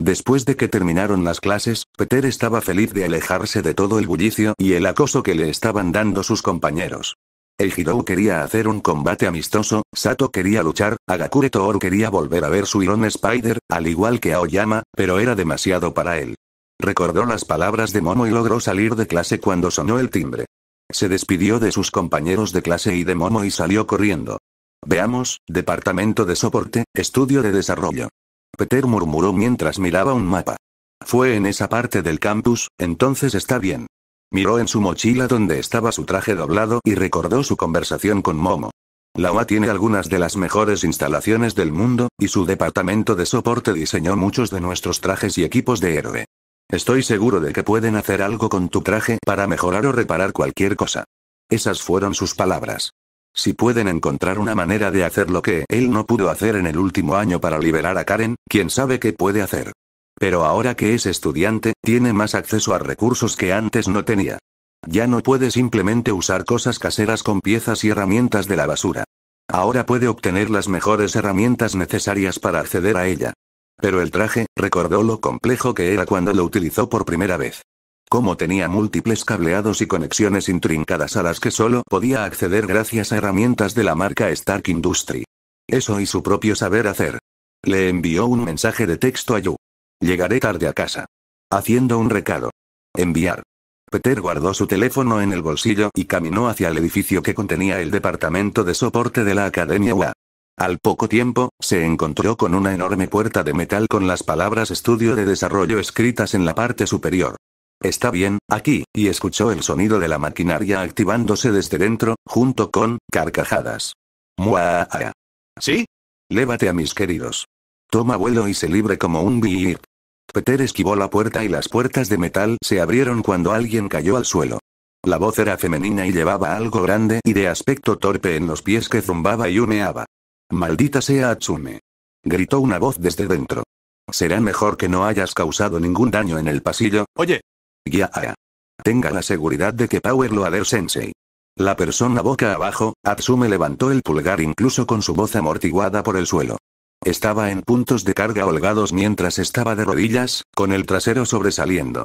Después de que terminaron las clases, Peter estaba feliz de alejarse de todo el bullicio y el acoso que le estaban dando sus compañeros. El Hirou quería hacer un combate amistoso, Sato quería luchar, Agakure Toor quería volver a ver su Iron Spider, al igual que Aoyama, pero era demasiado para él. Recordó las palabras de Momo y logró salir de clase cuando sonó el timbre. Se despidió de sus compañeros de clase y de Momo y salió corriendo. Veamos, Departamento de Soporte, Estudio de Desarrollo. Peter murmuró mientras miraba un mapa. Fue en esa parte del campus, entonces está bien. Miró en su mochila donde estaba su traje doblado y recordó su conversación con Momo. La UA tiene algunas de las mejores instalaciones del mundo, y su departamento de soporte diseñó muchos de nuestros trajes y equipos de héroe. Estoy seguro de que pueden hacer algo con tu traje para mejorar o reparar cualquier cosa. Esas fueron sus palabras. Si pueden encontrar una manera de hacer lo que él no pudo hacer en el último año para liberar a Karen, quién sabe qué puede hacer. Pero ahora que es estudiante, tiene más acceso a recursos que antes no tenía. Ya no puede simplemente usar cosas caseras con piezas y herramientas de la basura. Ahora puede obtener las mejores herramientas necesarias para acceder a ella. Pero el traje, recordó lo complejo que era cuando lo utilizó por primera vez. Como tenía múltiples cableados y conexiones intrincadas a las que solo podía acceder gracias a herramientas de la marca Stark Industry. Eso y su propio saber hacer. Le envió un mensaje de texto a Yu. Llegaré tarde a casa. Haciendo un recado. Enviar. Peter guardó su teléfono en el bolsillo y caminó hacia el edificio que contenía el departamento de soporte de la Academia UA. Al poco tiempo, se encontró con una enorme puerta de metal con las palabras estudio de desarrollo escritas en la parte superior. Está bien, aquí, y escuchó el sonido de la maquinaria activándose desde dentro, junto con, carcajadas. Muah. Ah, ah". ¿Sí? Lévate a mis queridos. Toma vuelo y se libre como un Peter esquivó la puerta y las puertas de metal se abrieron cuando alguien cayó al suelo. La voz era femenina y llevaba algo grande y de aspecto torpe en los pies que zumbaba y humeaba. Maldita sea Atsume. Gritó una voz desde dentro. Será mejor que no hayas causado ningún daño en el pasillo. Oye. Ya. Tenga la seguridad de que Power lo de sensei. La persona boca abajo, Atsume levantó el pulgar incluso con su voz amortiguada por el suelo. Estaba en puntos de carga holgados mientras estaba de rodillas, con el trasero sobresaliendo.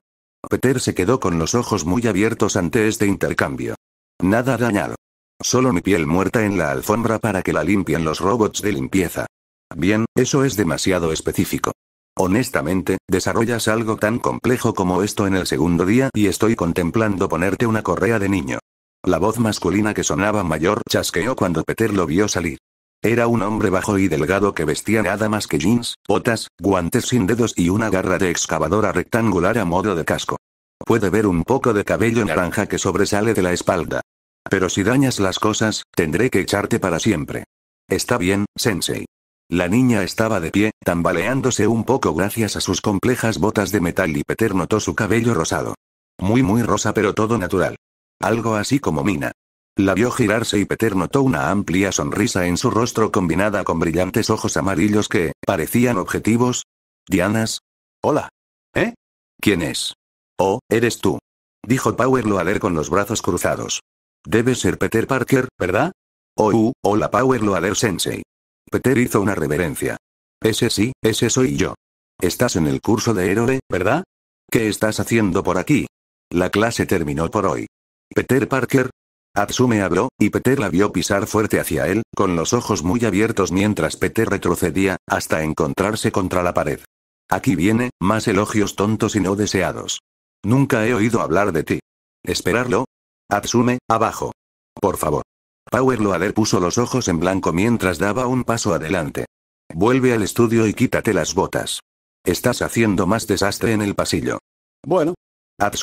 Peter se quedó con los ojos muy abiertos ante este intercambio. Nada dañado. Solo mi piel muerta en la alfombra para que la limpien los robots de limpieza. Bien, eso es demasiado específico. Honestamente, desarrollas algo tan complejo como esto en el segundo día y estoy contemplando ponerte una correa de niño. La voz masculina que sonaba mayor chasqueó cuando Peter lo vio salir. Era un hombre bajo y delgado que vestía nada más que jeans, botas, guantes sin dedos y una garra de excavadora rectangular a modo de casco. Puede ver un poco de cabello naranja que sobresale de la espalda. Pero si dañas las cosas, tendré que echarte para siempre. Está bien, Sensei. La niña estaba de pie, tambaleándose un poco gracias a sus complejas botas de metal y Peter notó su cabello rosado. Muy muy rosa pero todo natural. Algo así como mina. La vio girarse y Peter notó una amplia sonrisa en su rostro combinada con brillantes ojos amarillos que, parecían objetivos. Dianas. Hola. ¿Eh? ¿Quién es? Oh, eres tú. Dijo Power Loader con los brazos cruzados. Debe ser Peter Parker, ¿verdad? Oh, uh, hola Power Loader Sensei. Peter hizo una reverencia. Ese sí, ese soy yo. Estás en el curso de héroe, ¿verdad? ¿Qué estás haciendo por aquí? La clase terminó por hoy. Peter Parker, Atsume habló, y Peter la vio pisar fuerte hacia él, con los ojos muy abiertos mientras Peter retrocedía, hasta encontrarse contra la pared. Aquí viene, más elogios tontos y no deseados. Nunca he oído hablar de ti. ¿Esperarlo? Atsume, abajo. Por favor. Power Loader puso los ojos en blanco mientras daba un paso adelante. Vuelve al estudio y quítate las botas. Estás haciendo más desastre en el pasillo. Bueno,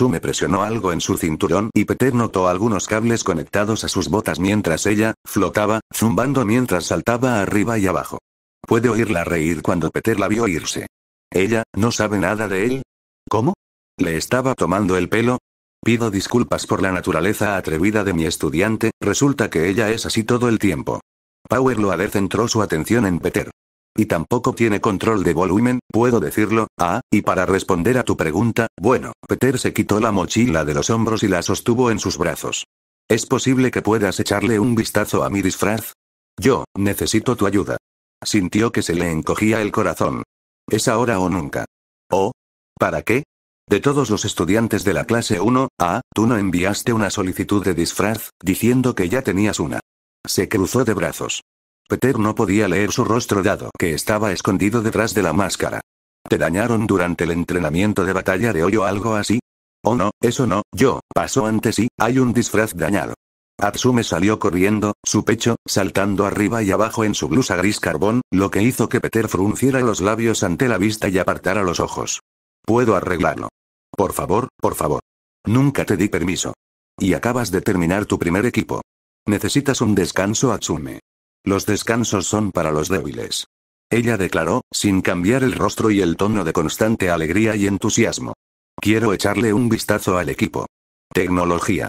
me presionó algo en su cinturón y Peter notó algunos cables conectados a sus botas mientras ella, flotaba, zumbando mientras saltaba arriba y abajo. Puede oírla reír cuando Peter la vio irse. ¿Ella, no sabe nada de él? ¿Cómo? ¿Le estaba tomando el pelo? Pido disculpas por la naturaleza atrevida de mi estudiante, resulta que ella es así todo el tiempo. Power Loader centró su atención en Peter y tampoco tiene control de volumen, puedo decirlo, ah, y para responder a tu pregunta, bueno, Peter se quitó la mochila de los hombros y la sostuvo en sus brazos. ¿Es posible que puedas echarle un vistazo a mi disfraz? Yo, necesito tu ayuda. Sintió que se le encogía el corazón. ¿Es ahora o nunca? ¿O? ¿Para qué? De todos los estudiantes de la clase 1, ah, tú no enviaste una solicitud de disfraz, diciendo que ya tenías una. Se cruzó de brazos. Peter no podía leer su rostro dado que estaba escondido detrás de la máscara. ¿Te dañaron durante el entrenamiento de batalla de hoy o algo así? Oh no, eso no, yo, pasó antes y, hay un disfraz dañado. Atsume salió corriendo, su pecho, saltando arriba y abajo en su blusa gris carbón, lo que hizo que Peter frunciera los labios ante la vista y apartara los ojos. Puedo arreglarlo. Por favor, por favor. Nunca te di permiso. Y acabas de terminar tu primer equipo. Necesitas un descanso, Atsume. Los descansos son para los débiles. Ella declaró, sin cambiar el rostro y el tono de constante alegría y entusiasmo. Quiero echarle un vistazo al equipo. Tecnología.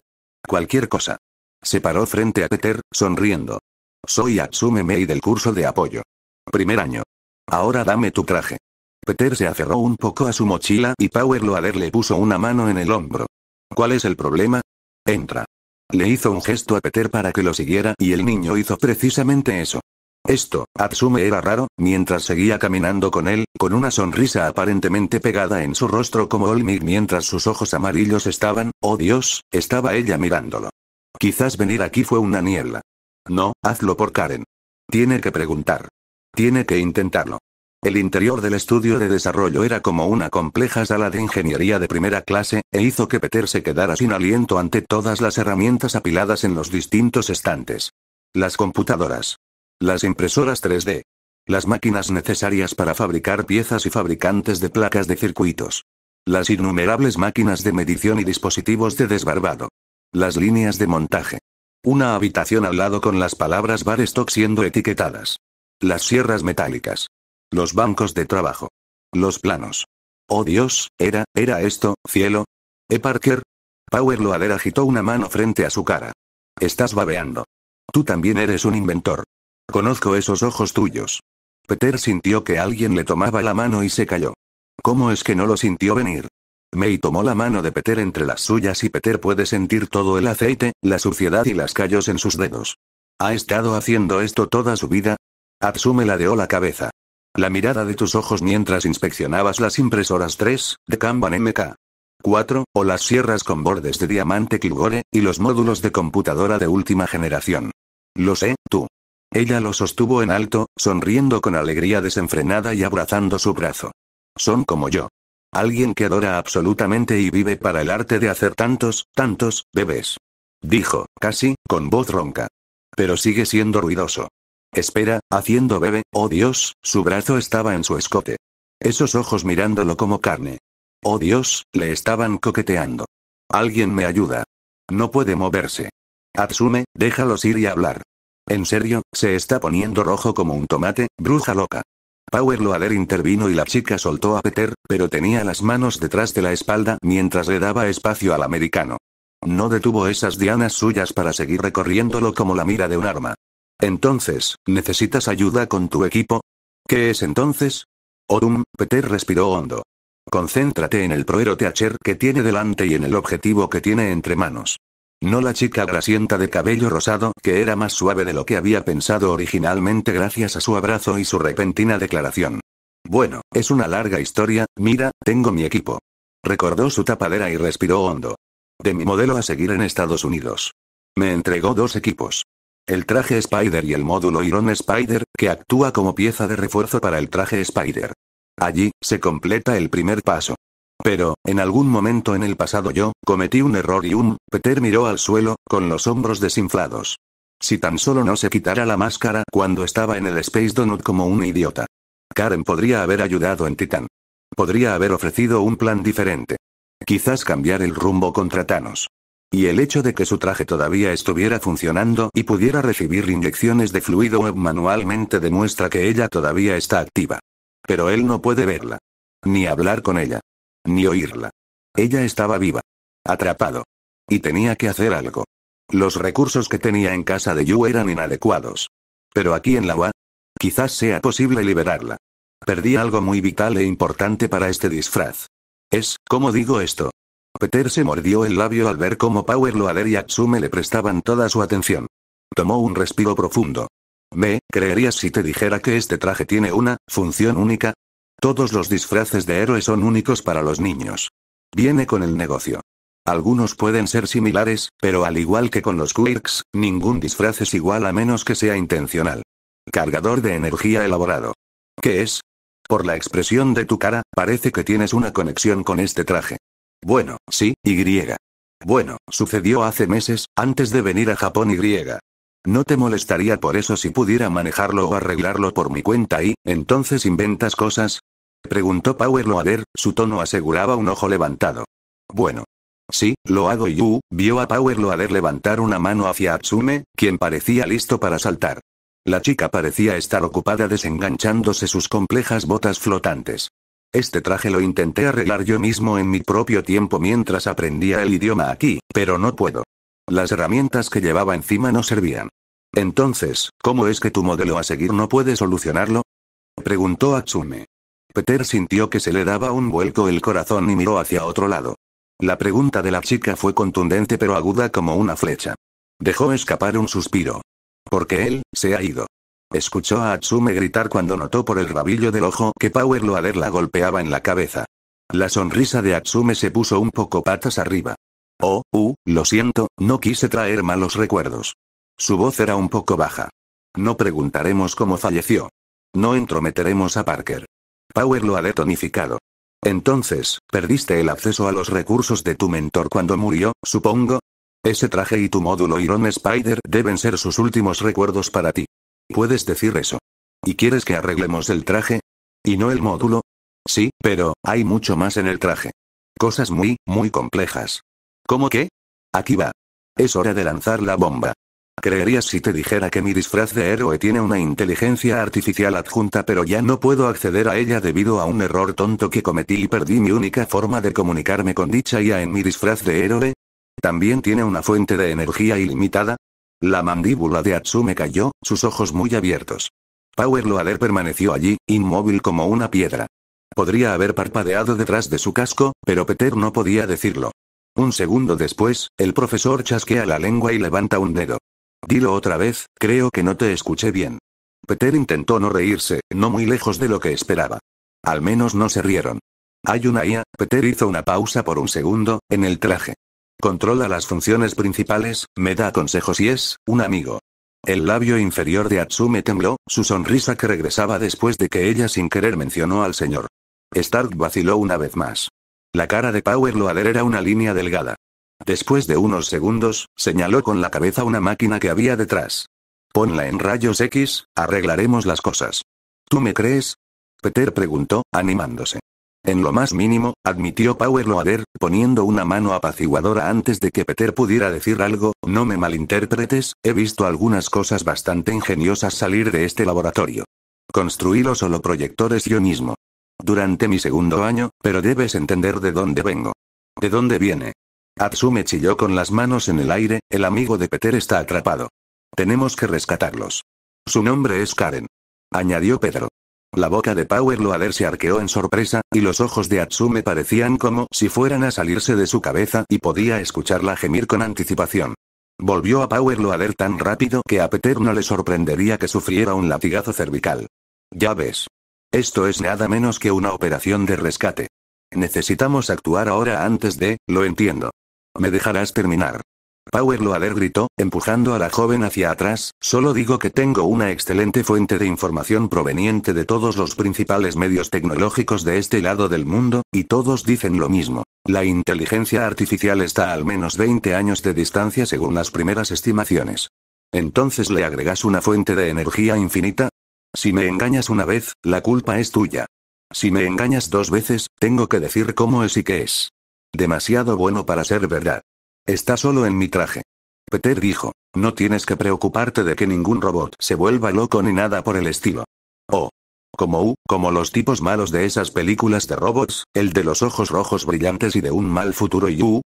Cualquier cosa. Se paró frente a Peter, sonriendo. Soy Atsume Mei del curso de apoyo. Primer año. Ahora dame tu traje. Peter se aferró un poco a su mochila y Power Loader le puso una mano en el hombro. ¿Cuál es el problema? Entra. Le hizo un gesto a Peter para que lo siguiera y el niño hizo precisamente eso. Esto, absume, era raro, mientras seguía caminando con él, con una sonrisa aparentemente pegada en su rostro como Olmir, mientras sus ojos amarillos estaban, oh Dios, estaba ella mirándolo. Quizás venir aquí fue una niebla. No, hazlo por Karen. Tiene que preguntar. Tiene que intentarlo. El interior del estudio de desarrollo era como una compleja sala de ingeniería de primera clase, e hizo que Peter se quedara sin aliento ante todas las herramientas apiladas en los distintos estantes. Las computadoras. Las impresoras 3D. Las máquinas necesarias para fabricar piezas y fabricantes de placas de circuitos. Las innumerables máquinas de medición y dispositivos de desbarbado. Las líneas de montaje. Una habitación al lado con las palabras bar stock siendo etiquetadas. Las sierras metálicas. Los bancos de trabajo. Los planos. Oh Dios, era, era esto, cielo. ¿Eh, Parker? Power Loader agitó una mano frente a su cara. Estás babeando. Tú también eres un inventor. Conozco esos ojos tuyos. Peter sintió que alguien le tomaba la mano y se cayó. ¿Cómo es que no lo sintió venir? May tomó la mano de Peter entre las suyas y Peter puede sentir todo el aceite, la suciedad y las callos en sus dedos. ¿Ha estado haciendo esto toda su vida? la o la cabeza. La mirada de tus ojos mientras inspeccionabas las impresoras 3, de Kanban MK. 4, o las sierras con bordes de diamante Kilgore, y los módulos de computadora de última generación. Lo sé, tú. Ella lo sostuvo en alto, sonriendo con alegría desenfrenada y abrazando su brazo. Son como yo. Alguien que adora absolutamente y vive para el arte de hacer tantos, tantos, bebés. Dijo, casi, con voz ronca. Pero sigue siendo ruidoso. Espera, haciendo bebé, oh Dios, su brazo estaba en su escote. Esos ojos mirándolo como carne. Oh Dios, le estaban coqueteando. Alguien me ayuda. No puede moverse. Absume, déjalos ir y hablar. En serio, se está poniendo rojo como un tomate, bruja loca. Power Loader intervino y la chica soltó a Peter, pero tenía las manos detrás de la espalda mientras le daba espacio al americano. No detuvo esas dianas suyas para seguir recorriéndolo como la mira de un arma. Entonces, ¿necesitas ayuda con tu equipo? ¿Qué es entonces? Odum, Peter respiró hondo. Concéntrate en el proero Teacher que tiene delante y en el objetivo que tiene entre manos. No la chica grasienta de cabello rosado, que era más suave de lo que había pensado originalmente gracias a su abrazo y su repentina declaración. Bueno, es una larga historia, mira, tengo mi equipo. Recordó su tapadera y respiró hondo. De mi modelo a seguir en Estados Unidos. Me entregó dos equipos. El traje Spider y el módulo Iron Spider, que actúa como pieza de refuerzo para el traje Spider. Allí, se completa el primer paso. Pero, en algún momento en el pasado yo, cometí un error y un, Peter miró al suelo, con los hombros desinflados. Si tan solo no se quitara la máscara cuando estaba en el Space Donut como un idiota. Karen podría haber ayudado en Titan. Podría haber ofrecido un plan diferente. Quizás cambiar el rumbo contra Thanos. Y el hecho de que su traje todavía estuviera funcionando y pudiera recibir inyecciones de fluido web manualmente demuestra que ella todavía está activa. Pero él no puede verla. Ni hablar con ella. Ni oírla. Ella estaba viva. Atrapado. Y tenía que hacer algo. Los recursos que tenía en casa de Yu eran inadecuados. Pero aquí en la UA, quizás sea posible liberarla. Perdí algo muy vital e importante para este disfraz. Es, como digo esto, Peter se mordió el labio al ver cómo Power Loader y Atsume le prestaban toda su atención. Tomó un respiro profundo. ¿Me creerías si te dijera que este traje tiene una función única? Todos los disfraces de héroes son únicos para los niños. Viene con el negocio. Algunos pueden ser similares, pero al igual que con los quirks, ningún disfraz es igual a menos que sea intencional. Cargador de energía elaborado. ¿Qué es? Por la expresión de tu cara, parece que tienes una conexión con este traje. Bueno, sí, Y. Bueno, sucedió hace meses, antes de venir a Japón Y. No te molestaría por eso si pudiera manejarlo o arreglarlo por mi cuenta y, entonces inventas cosas? Preguntó Power Loader, su tono aseguraba un ojo levantado. Bueno. Sí, lo hago y Yu, vio a Power Loader levantar una mano hacia Atsume, quien parecía listo para saltar. La chica parecía estar ocupada desenganchándose sus complejas botas flotantes. Este traje lo intenté arreglar yo mismo en mi propio tiempo mientras aprendía el idioma aquí, pero no puedo. Las herramientas que llevaba encima no servían. Entonces, ¿cómo es que tu modelo a seguir no puede solucionarlo? Preguntó Atsume. Peter sintió que se le daba un vuelco el corazón y miró hacia otro lado. La pregunta de la chica fue contundente pero aguda como una flecha. Dejó escapar un suspiro. Porque él, se ha ido. Escuchó a Atsume gritar cuando notó por el rabillo del ojo que Power Loader la golpeaba en la cabeza. La sonrisa de Atsume se puso un poco patas arriba. Oh, uh, lo siento, no quise traer malos recuerdos. Su voz era un poco baja. No preguntaremos cómo falleció. No entrometeremos a Parker. Power lo ha detonificado. Entonces, perdiste el acceso a los recursos de tu mentor cuando murió, supongo. Ese traje y tu módulo Iron Spider deben ser sus últimos recuerdos para ti. Puedes decir eso. ¿Y quieres que arreglemos el traje? ¿Y no el módulo? Sí, pero, hay mucho más en el traje. Cosas muy, muy complejas. ¿Cómo que? Aquí va. Es hora de lanzar la bomba. Creerías si te dijera que mi disfraz de héroe tiene una inteligencia artificial adjunta pero ya no puedo acceder a ella debido a un error tonto que cometí y perdí mi única forma de comunicarme con dicha IA en mi disfraz de héroe. También tiene una fuente de energía ilimitada, la mandíbula de Atsume cayó, sus ojos muy abiertos. Power Loader permaneció allí, inmóvil como una piedra. Podría haber parpadeado detrás de su casco, pero Peter no podía decirlo. Un segundo después, el profesor chasquea la lengua y levanta un dedo. Dilo otra vez, creo que no te escuché bien. Peter intentó no reírse, no muy lejos de lo que esperaba. Al menos no se rieron. Hay una IA, Peter hizo una pausa por un segundo, en el traje. Controla las funciones principales, me da consejos y es, un amigo. El labio inferior de Atsume tembló, su sonrisa que regresaba después de que ella sin querer mencionó al señor. Stark vaciló una vez más. La cara de Power Loader era una línea delgada. Después de unos segundos, señaló con la cabeza una máquina que había detrás. Ponla en rayos X, arreglaremos las cosas. ¿Tú me crees? Peter preguntó, animándose. En lo más mínimo, admitió Power Loader, poniendo una mano apaciguadora antes de que Peter pudiera decir algo, no me malinterpretes, he visto algunas cosas bastante ingeniosas salir de este laboratorio. Construí los holoproyectores yo mismo. Durante mi segundo año, pero debes entender de dónde vengo. ¿De dónde viene? Atsume chilló con las manos en el aire, el amigo de Peter está atrapado. Tenemos que rescatarlos. Su nombre es Karen. Añadió Pedro. La boca de Power Loader se arqueó en sorpresa, y los ojos de Atsume parecían como si fueran a salirse de su cabeza y podía escucharla gemir con anticipación. Volvió a Power Loader tan rápido que a Peter no le sorprendería que sufriera un latigazo cervical. Ya ves. Esto es nada menos que una operación de rescate. Necesitamos actuar ahora antes de, lo entiendo. Me dejarás terminar. Power Loader gritó, empujando a la joven hacia atrás, solo digo que tengo una excelente fuente de información proveniente de todos los principales medios tecnológicos de este lado del mundo, y todos dicen lo mismo. La inteligencia artificial está al menos 20 años de distancia según las primeras estimaciones. Entonces le agregas una fuente de energía infinita. Si me engañas una vez, la culpa es tuya. Si me engañas dos veces, tengo que decir cómo es y qué es. Demasiado bueno para ser verdad. Está solo en mi traje. Peter dijo, no tienes que preocuparte de que ningún robot se vuelva loco ni nada por el estilo. Oh. Como U, como los tipos malos de esas películas de robots, el de los ojos rojos brillantes y de un mal futuro y U.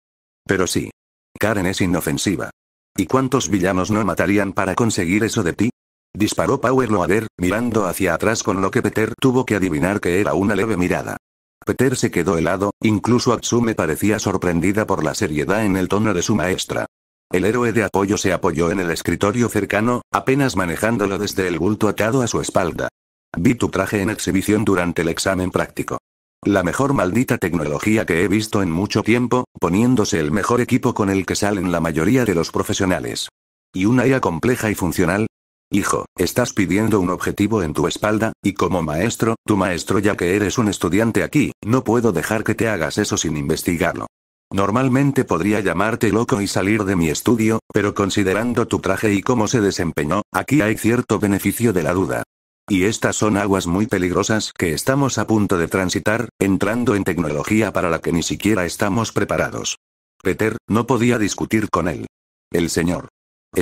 Pero sí. Karen es inofensiva. ¿Y cuántos villanos no matarían para conseguir eso de ti? Disparó Power Loader, mirando hacia atrás con lo que Peter tuvo que adivinar que era una leve mirada. Peter se quedó helado, incluso Atsume parecía sorprendida por la seriedad en el tono de su maestra. El héroe de apoyo se apoyó en el escritorio cercano, apenas manejándolo desde el bulto atado a su espalda. Vi tu traje en exhibición durante el examen práctico. La mejor maldita tecnología que he visto en mucho tiempo, poniéndose el mejor equipo con el que salen la mayoría de los profesionales. Y una IA compleja y funcional, Hijo, estás pidiendo un objetivo en tu espalda, y como maestro, tu maestro ya que eres un estudiante aquí, no puedo dejar que te hagas eso sin investigarlo. Normalmente podría llamarte loco y salir de mi estudio, pero considerando tu traje y cómo se desempeñó, aquí hay cierto beneficio de la duda. Y estas son aguas muy peligrosas que estamos a punto de transitar, entrando en tecnología para la que ni siquiera estamos preparados. Peter, no podía discutir con él. El señor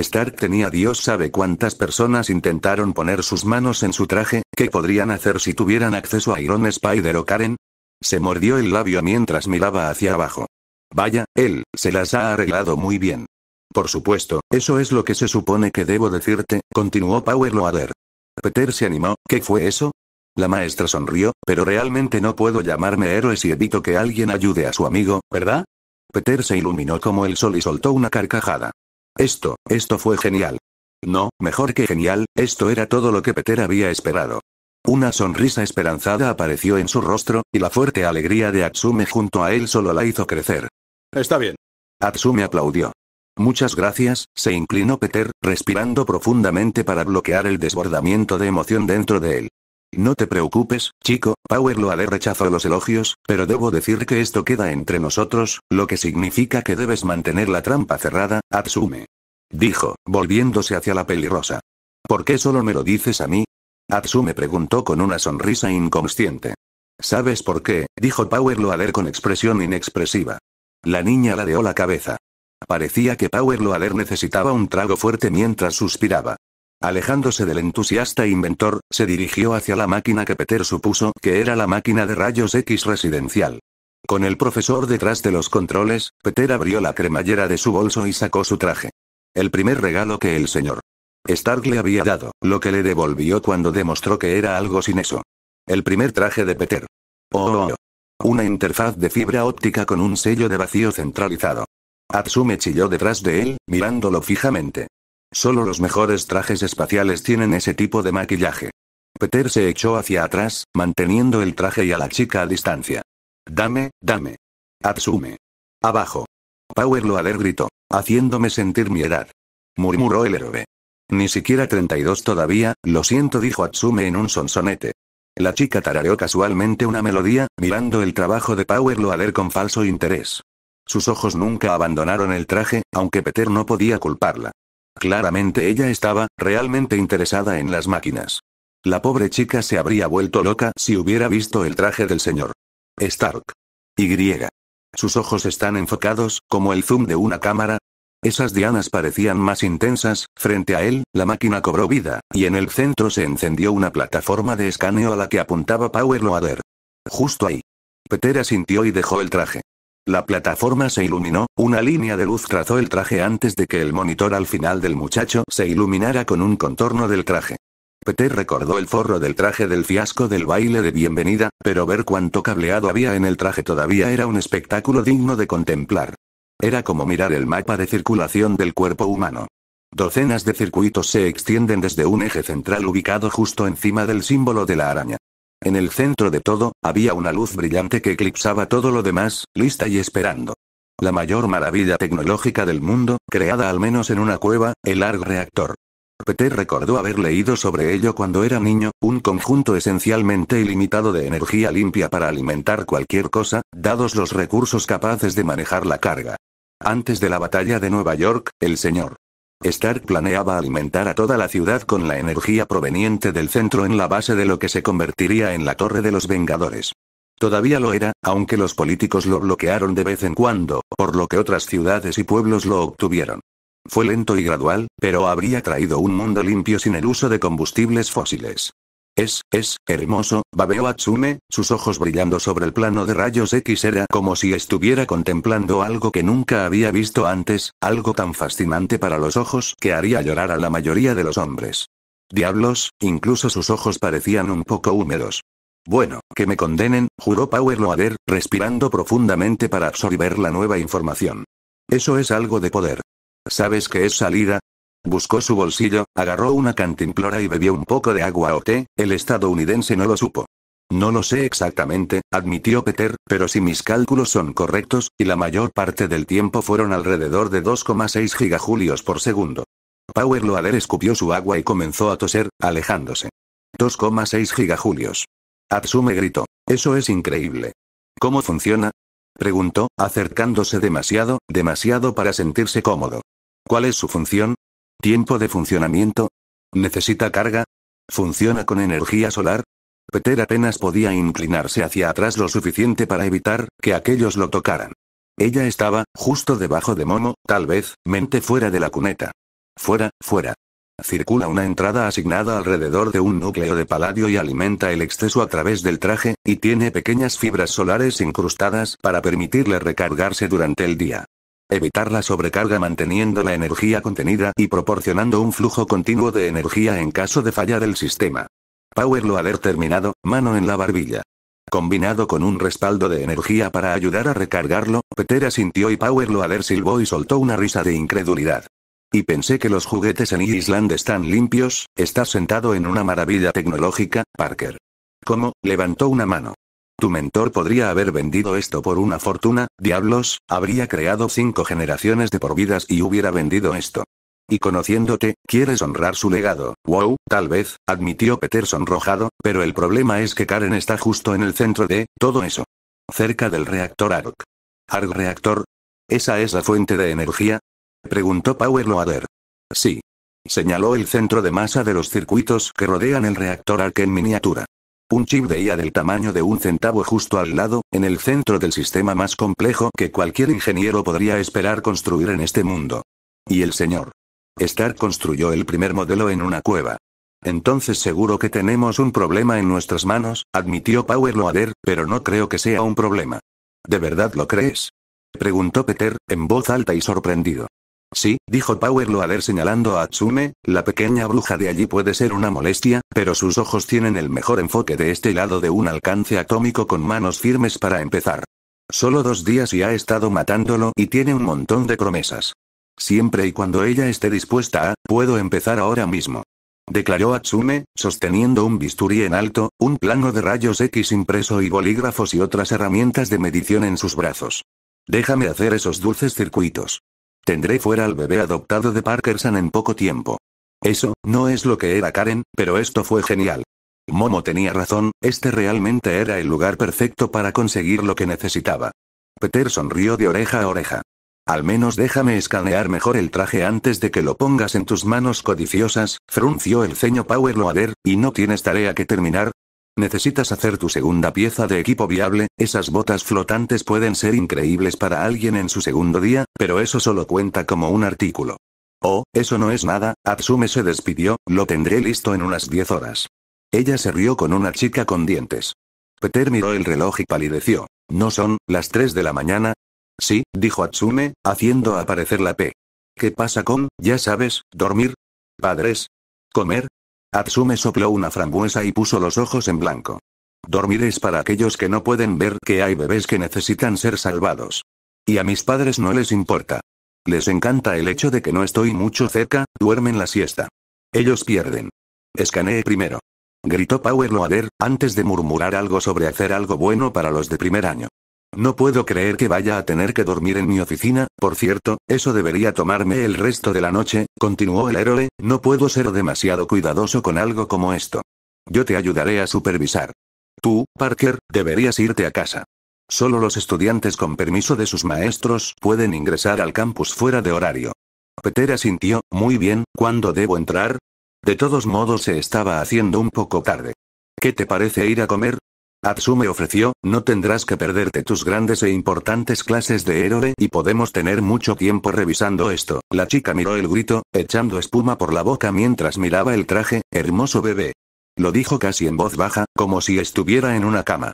Stark tenía Dios sabe cuántas personas intentaron poner sus manos en su traje, ¿qué podrían hacer si tuvieran acceso a Iron Spider o Karen? Se mordió el labio mientras miraba hacia abajo. Vaya, él, se las ha arreglado muy bien. Por supuesto, eso es lo que se supone que debo decirte, continuó Power Loader. Peter se animó, ¿qué fue eso? La maestra sonrió, pero realmente no puedo llamarme héroe si evito que alguien ayude a su amigo, ¿verdad? Peter se iluminó como el sol y soltó una carcajada. Esto, esto fue genial. No, mejor que genial, esto era todo lo que Peter había esperado. Una sonrisa esperanzada apareció en su rostro, y la fuerte alegría de Atsume junto a él solo la hizo crecer. Está bien. Atsume aplaudió. Muchas gracias, se inclinó Peter, respirando profundamente para bloquear el desbordamiento de emoción dentro de él. No te preocupes, chico, Power lo rechazó rechazo los elogios, pero debo decir que esto queda entre nosotros, lo que significa que debes mantener la trampa cerrada, Atsume. Dijo, volviéndose hacia la pelirrosa. ¿Por qué solo me lo dices a mí? Atsume preguntó con una sonrisa inconsciente. ¿Sabes por qué? dijo Power Loader con expresión inexpresiva. La niña ladeó la cabeza. Parecía que Power Loader necesitaba un trago fuerte mientras suspiraba. Alejándose del entusiasta inventor, se dirigió hacia la máquina que Peter supuso que era la máquina de rayos X residencial. Con el profesor detrás de los controles, Peter abrió la cremallera de su bolso y sacó su traje. El primer regalo que el señor Stark le había dado, lo que le devolvió cuando demostró que era algo sin eso. El primer traje de Peter. Oh, oh, oh. Una interfaz de fibra óptica con un sello de vacío centralizado. Atsume chilló detrás de él, mirándolo fijamente. Solo los mejores trajes espaciales tienen ese tipo de maquillaje. Peter se echó hacia atrás, manteniendo el traje y a la chica a distancia. Dame, dame. Atsume. Abajo. Power Loader gritó, haciéndome sentir mi edad. Murmuró el héroe. Ni siquiera 32 todavía, lo siento, dijo Atsume en un sonsonete. La chica tarareó casualmente una melodía, mirando el trabajo de Power Loader con falso interés. Sus ojos nunca abandonaron el traje, aunque Peter no podía culparla. Claramente ella estaba, realmente interesada en las máquinas. La pobre chica se habría vuelto loca si hubiera visto el traje del señor. Stark. Y. Sus ojos están enfocados, como el zoom de una cámara. Esas dianas parecían más intensas, frente a él, la máquina cobró vida, y en el centro se encendió una plataforma de escaneo a la que apuntaba Power Loader. Justo ahí. petera sintió y dejó el traje. La plataforma se iluminó, una línea de luz trazó el traje antes de que el monitor al final del muchacho se iluminara con un contorno del traje. Peter recordó el forro del traje del fiasco del baile de bienvenida, pero ver cuánto cableado había en el traje todavía era un espectáculo digno de contemplar. Era como mirar el mapa de circulación del cuerpo humano. Docenas de circuitos se extienden desde un eje central ubicado justo encima del símbolo de la araña. En el centro de todo, había una luz brillante que eclipsaba todo lo demás, lista y esperando. La mayor maravilla tecnológica del mundo, creada al menos en una cueva, el ARG reactor. Peter recordó haber leído sobre ello cuando era niño, un conjunto esencialmente ilimitado de energía limpia para alimentar cualquier cosa, dados los recursos capaces de manejar la carga. Antes de la batalla de Nueva York, el señor Stark planeaba alimentar a toda la ciudad con la energía proveniente del centro en la base de lo que se convertiría en la Torre de los Vengadores. Todavía lo era, aunque los políticos lo bloquearon de vez en cuando, por lo que otras ciudades y pueblos lo obtuvieron. Fue lento y gradual, pero habría traído un mundo limpio sin el uso de combustibles fósiles. Es, es, hermoso, babeó Atsume, sus ojos brillando sobre el plano de rayos X era como si estuviera contemplando algo que nunca había visto antes, algo tan fascinante para los ojos que haría llorar a la mayoría de los hombres. Diablos, incluso sus ojos parecían un poco húmedos. Bueno, que me condenen, juró Power ver, respirando profundamente para absorber la nueva información. Eso es algo de poder. ¿Sabes qué es salida? Buscó su bolsillo, agarró una cantimplora y bebió un poco de agua o té, el estadounidense no lo supo. No lo sé exactamente, admitió Peter, pero si mis cálculos son correctos, y la mayor parte del tiempo fueron alrededor de 2,6 gigajulios por segundo. Power Loader escupió su agua y comenzó a toser, alejándose. 2,6 gigajulios. Absume gritó. Eso es increíble. ¿Cómo funciona? Preguntó, acercándose demasiado, demasiado para sentirse cómodo. ¿Cuál es su función? Tiempo de funcionamiento. Necesita carga. Funciona con energía solar. Peter apenas podía inclinarse hacia atrás lo suficiente para evitar que aquellos lo tocaran. Ella estaba, justo debajo de Momo, tal vez, mente fuera de la cuneta. Fuera, fuera. Circula una entrada asignada alrededor de un núcleo de paladio y alimenta el exceso a través del traje, y tiene pequeñas fibras solares incrustadas para permitirle recargarse durante el día. Evitar la sobrecarga manteniendo la energía contenida y proporcionando un flujo continuo de energía en caso de fallar el sistema. Power terminado, mano en la barbilla. Combinado con un respaldo de energía para ayudar a recargarlo, Petera sintió y Power silbó y soltó una risa de incredulidad. Y pensé que los juguetes en Island están limpios, estás sentado en una maravilla tecnológica, Parker. ¿Cómo? Levantó una mano. Tu mentor podría haber vendido esto por una fortuna, diablos, habría creado cinco generaciones de por vidas y hubiera vendido esto. Y conociéndote, quieres honrar su legado. Wow, tal vez, admitió Peter sonrojado, pero el problema es que Karen está justo en el centro de todo eso. Cerca del reactor ARC. ¿ARC reactor? ¿Esa es la fuente de energía? Preguntó Power Loader. Sí. Señaló el centro de masa de los circuitos que rodean el reactor ARC en miniatura un chip de IA del tamaño de un centavo justo al lado, en el centro del sistema más complejo que cualquier ingeniero podría esperar construir en este mundo. Y el señor. Stark construyó el primer modelo en una cueva. Entonces seguro que tenemos un problema en nuestras manos, admitió Power Loader, pero no creo que sea un problema. ¿De verdad lo crees? Preguntó Peter, en voz alta y sorprendido. Sí, dijo Power ver señalando a Atsume, la pequeña bruja de allí puede ser una molestia, pero sus ojos tienen el mejor enfoque de este lado de un alcance atómico con manos firmes para empezar. Solo dos días y ha estado matándolo y tiene un montón de promesas. Siempre y cuando ella esté dispuesta a, puedo empezar ahora mismo. Declaró Atsume, sosteniendo un bisturí en alto, un plano de rayos X impreso y bolígrafos y otras herramientas de medición en sus brazos. Déjame hacer esos dulces circuitos. Tendré fuera al bebé adoptado de Parkerson en poco tiempo. Eso, no es lo que era Karen, pero esto fue genial. Momo tenía razón, este realmente era el lugar perfecto para conseguir lo que necesitaba. Peter sonrió de oreja a oreja. Al menos déjame escanear mejor el traje antes de que lo pongas en tus manos codiciosas, frunció el ceño Power Loader, y no tienes tarea que terminar, Necesitas hacer tu segunda pieza de equipo viable, esas botas flotantes pueden ser increíbles para alguien en su segundo día, pero eso solo cuenta como un artículo. Oh, eso no es nada, Atsume se despidió, lo tendré listo en unas 10 horas. Ella se rió con una chica con dientes. Peter miró el reloj y palideció. ¿No son las 3 de la mañana? Sí, dijo Atsume, haciendo aparecer la P. ¿Qué pasa con, ya sabes, dormir? Padres. Comer, Atsume sopló una frambuesa y puso los ojos en blanco. Dormir es para aquellos que no pueden ver que hay bebés que necesitan ser salvados. Y a mis padres no les importa. Les encanta el hecho de que no estoy mucho cerca, duermen la siesta. Ellos pierden. Escaneé primero. Gritó Power Loader, antes de murmurar algo sobre hacer algo bueno para los de primer año. No puedo creer que vaya a tener que dormir en mi oficina, por cierto, eso debería tomarme el resto de la noche, continuó el héroe, no puedo ser demasiado cuidadoso con algo como esto. Yo te ayudaré a supervisar. Tú, Parker, deberías irte a casa. Solo los estudiantes con permiso de sus maestros pueden ingresar al campus fuera de horario. Peter sintió muy bien, ¿cuándo debo entrar? De todos modos se estaba haciendo un poco tarde. ¿Qué te parece ir a comer? Atsume ofreció, no tendrás que perderte tus grandes e importantes clases de héroe y podemos tener mucho tiempo revisando esto. La chica miró el grito, echando espuma por la boca mientras miraba el traje, hermoso bebé. Lo dijo casi en voz baja, como si estuviera en una cama.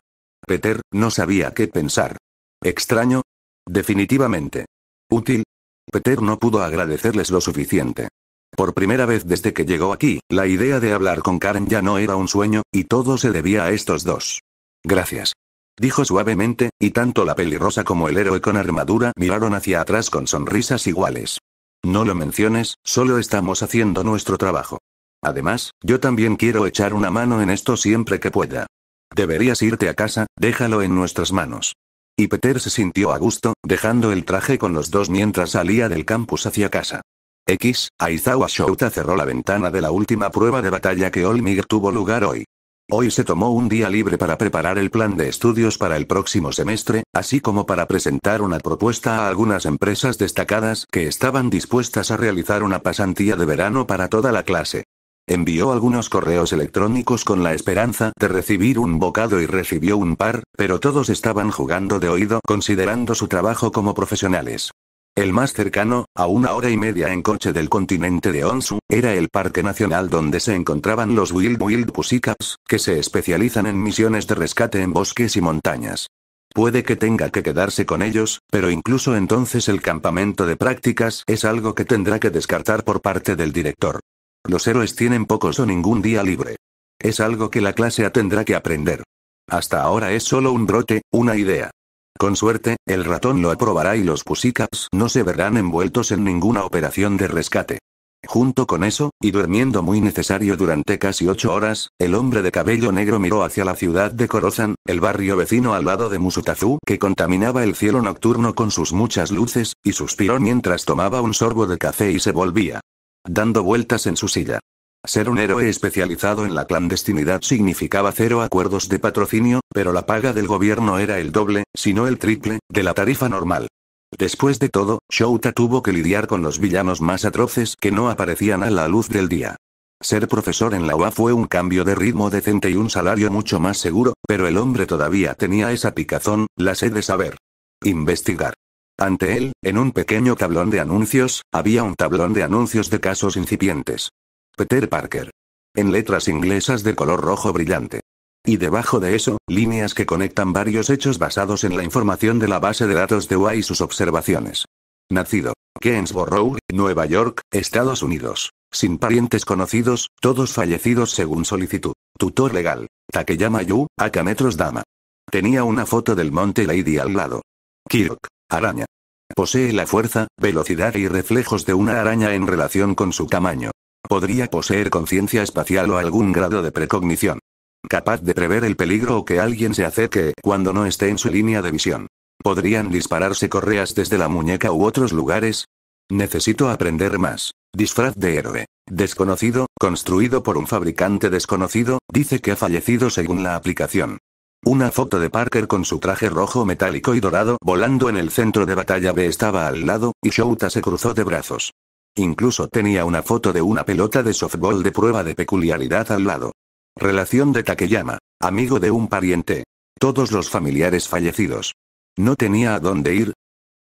Peter, no sabía qué pensar. ¿Extraño? Definitivamente. ¿Útil? Peter no pudo agradecerles lo suficiente. Por primera vez desde que llegó aquí, la idea de hablar con Karen ya no era un sueño, y todo se debía a estos dos. Gracias. Dijo suavemente, y tanto la pelirrosa como el héroe con armadura miraron hacia atrás con sonrisas iguales. No lo menciones, solo estamos haciendo nuestro trabajo. Además, yo también quiero echar una mano en esto siempre que pueda. Deberías irte a casa, déjalo en nuestras manos. Y Peter se sintió a gusto, dejando el traje con los dos mientras salía del campus hacia casa. X, Aizawa Shouta cerró la ventana de la última prueba de batalla que Olmir tuvo lugar hoy. Hoy se tomó un día libre para preparar el plan de estudios para el próximo semestre, así como para presentar una propuesta a algunas empresas destacadas que estaban dispuestas a realizar una pasantía de verano para toda la clase. Envió algunos correos electrónicos con la esperanza de recibir un bocado y recibió un par, pero todos estaban jugando de oído considerando su trabajo como profesionales. El más cercano, a una hora y media en coche del continente de Onsu, era el parque nacional donde se encontraban los Wild Wild Pussycats, que se especializan en misiones de rescate en bosques y montañas. Puede que tenga que quedarse con ellos, pero incluso entonces el campamento de prácticas es algo que tendrá que descartar por parte del director. Los héroes tienen pocos o ningún día libre. Es algo que la clase A tendrá que aprender. Hasta ahora es solo un brote, una idea. Con suerte, el ratón lo aprobará y los pusicas no se verán envueltos en ninguna operación de rescate. Junto con eso, y durmiendo muy necesario durante casi ocho horas, el hombre de cabello negro miró hacia la ciudad de Corozan, el barrio vecino al lado de Musutazú que contaminaba el cielo nocturno con sus muchas luces, y suspiró mientras tomaba un sorbo de café y se volvía. Dando vueltas en su silla. Ser un héroe especializado en la clandestinidad significaba cero acuerdos de patrocinio, pero la paga del gobierno era el doble, si no el triple, de la tarifa normal. Después de todo, Shouta tuvo que lidiar con los villanos más atroces que no aparecían a la luz del día. Ser profesor en la UA fue un cambio de ritmo decente y un salario mucho más seguro, pero el hombre todavía tenía esa picazón, la sed de saber. Investigar. Ante él, en un pequeño tablón de anuncios, había un tablón de anuncios de casos incipientes. Peter Parker. En letras inglesas de color rojo brillante. Y debajo de eso, líneas que conectan varios hechos basados en la información de la base de datos de UA y sus observaciones. Nacido. Gainsborough, Nueva York, Estados Unidos. Sin parientes conocidos, todos fallecidos según solicitud. Tutor legal. Takeyama Yu, Akametros Dama. Tenía una foto del Monte Lady al lado. Kirk. Araña. Posee la fuerza, velocidad y reflejos de una araña en relación con su tamaño. Podría poseer conciencia espacial o algún grado de precognición. Capaz de prever el peligro o que alguien se acerque cuando no esté en su línea de visión. Podrían dispararse correas desde la muñeca u otros lugares. Necesito aprender más. Disfraz de héroe. Desconocido, construido por un fabricante desconocido, dice que ha fallecido según la aplicación. Una foto de Parker con su traje rojo metálico y dorado volando en el centro de batalla B estaba al lado, y Shouta se cruzó de brazos. Incluso tenía una foto de una pelota de softball de prueba de peculiaridad al lado. Relación de Takeyama, amigo de un pariente. Todos los familiares fallecidos. No tenía a dónde ir.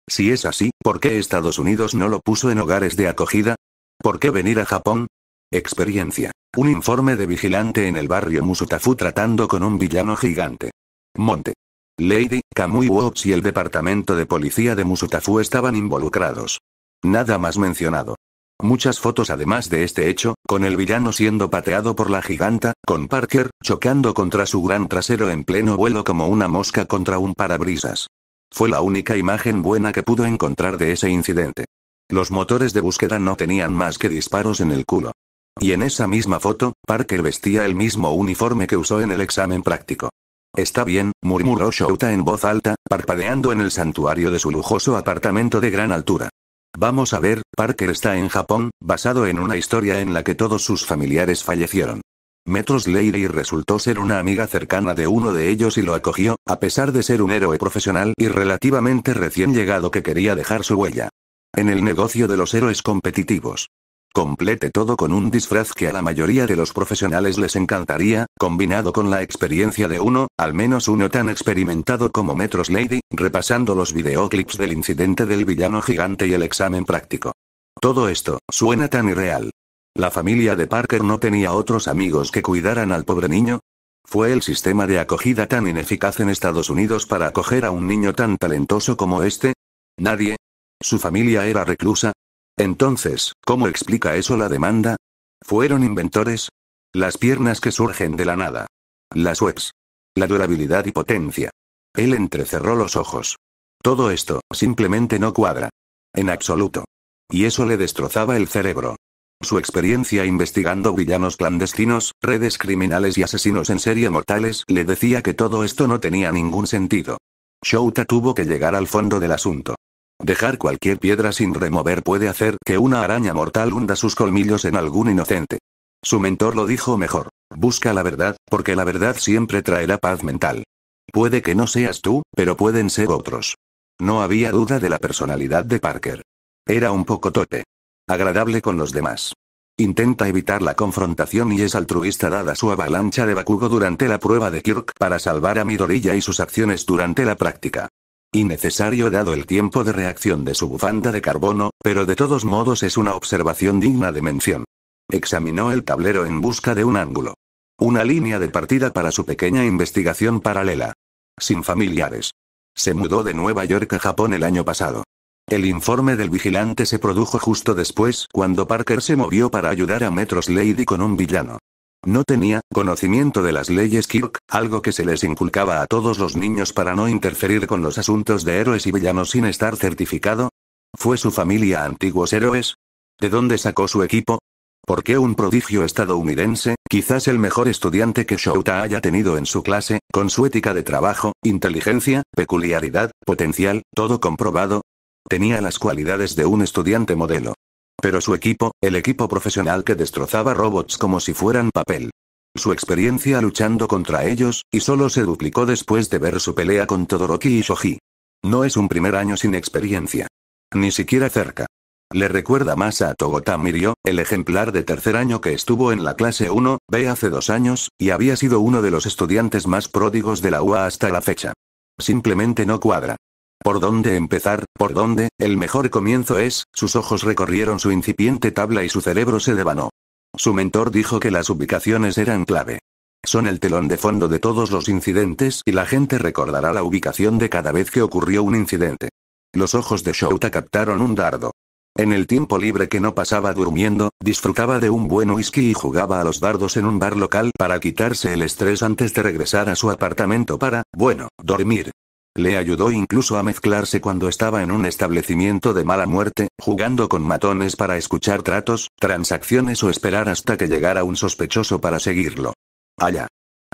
Si es así, ¿por qué Estados Unidos no lo puso en hogares de acogida? ¿Por qué venir a Japón? Experiencia. Un informe de vigilante en el barrio Musutafu tratando con un villano gigante. Monte. Lady, Kamui Wops y el departamento de policía de Musutafu estaban involucrados. Nada más mencionado. Muchas fotos además de este hecho, con el villano siendo pateado por la giganta, con Parker, chocando contra su gran trasero en pleno vuelo como una mosca contra un parabrisas. Fue la única imagen buena que pudo encontrar de ese incidente. Los motores de búsqueda no tenían más que disparos en el culo. Y en esa misma foto, Parker vestía el mismo uniforme que usó en el examen práctico. Está bien, murmuró Shouta en voz alta, parpadeando en el santuario de su lujoso apartamento de gran altura. Vamos a ver, Parker está en Japón, basado en una historia en la que todos sus familiares fallecieron. Metros Leiri resultó ser una amiga cercana de uno de ellos y lo acogió, a pesar de ser un héroe profesional y relativamente recién llegado que quería dejar su huella. En el negocio de los héroes competitivos. Complete todo con un disfraz que a la mayoría de los profesionales les encantaría, combinado con la experiencia de uno, al menos uno tan experimentado como Metros Lady, repasando los videoclips del incidente del villano gigante y el examen práctico. Todo esto, suena tan irreal. La familia de Parker no tenía otros amigos que cuidaran al pobre niño, ¿Fue el sistema de acogida tan ineficaz en Estados Unidos para acoger a un niño tan talentoso como este? Nadie. Su familia era reclusa, entonces, ¿cómo explica eso la demanda? ¿Fueron inventores? Las piernas que surgen de la nada. Las webs. La durabilidad y potencia. Él entrecerró los ojos. Todo esto, simplemente no cuadra. En absoluto. Y eso le destrozaba el cerebro. Su experiencia investigando villanos clandestinos, redes criminales y asesinos en serie mortales le decía que todo esto no tenía ningún sentido. Shouta tuvo que llegar al fondo del asunto. Dejar cualquier piedra sin remover puede hacer que una araña mortal hunda sus colmillos en algún inocente. Su mentor lo dijo mejor. Busca la verdad, porque la verdad siempre traerá paz mental. Puede que no seas tú, pero pueden ser otros. No había duda de la personalidad de Parker. Era un poco tote. Agradable con los demás. Intenta evitar la confrontación y es altruista dada su avalancha de Bakugo durante la prueba de Kirk para salvar a Midorilla y sus acciones durante la práctica innecesario dado el tiempo de reacción de su bufanda de carbono, pero de todos modos es una observación digna de mención. Examinó el tablero en busca de un ángulo. Una línea de partida para su pequeña investigación paralela. Sin familiares. Se mudó de Nueva York a Japón el año pasado. El informe del vigilante se produjo justo después, cuando Parker se movió para ayudar a Metros Lady con un villano. No tenía conocimiento de las leyes Kirk, algo que se les inculcaba a todos los niños para no interferir con los asuntos de héroes y villanos sin estar certificado. ¿Fue su familia antiguos héroes? ¿De dónde sacó su equipo? ¿Por qué un prodigio estadounidense, quizás el mejor estudiante que Shouta haya tenido en su clase, con su ética de trabajo, inteligencia, peculiaridad, potencial, todo comprobado? Tenía las cualidades de un estudiante modelo. Pero su equipo, el equipo profesional que destrozaba robots como si fueran papel. Su experiencia luchando contra ellos, y solo se duplicó después de ver su pelea con Todoroki y Shoji. No es un primer año sin experiencia. Ni siquiera cerca. Le recuerda más a Togotá Mirio, el ejemplar de tercer año que estuvo en la clase 1, B hace dos años, y había sido uno de los estudiantes más pródigos de la UA hasta la fecha. Simplemente no cuadra. ¿Por dónde empezar? ¿Por dónde? El mejor comienzo es, sus ojos recorrieron su incipiente tabla y su cerebro se devanó. Su mentor dijo que las ubicaciones eran clave. Son el telón de fondo de todos los incidentes y la gente recordará la ubicación de cada vez que ocurrió un incidente. Los ojos de Shouta captaron un dardo. En el tiempo libre que no pasaba durmiendo, disfrutaba de un buen whisky y jugaba a los dardos en un bar local para quitarse el estrés antes de regresar a su apartamento para, bueno, dormir. Le ayudó incluso a mezclarse cuando estaba en un establecimiento de mala muerte, jugando con matones para escuchar tratos, transacciones o esperar hasta que llegara un sospechoso para seguirlo. Allá.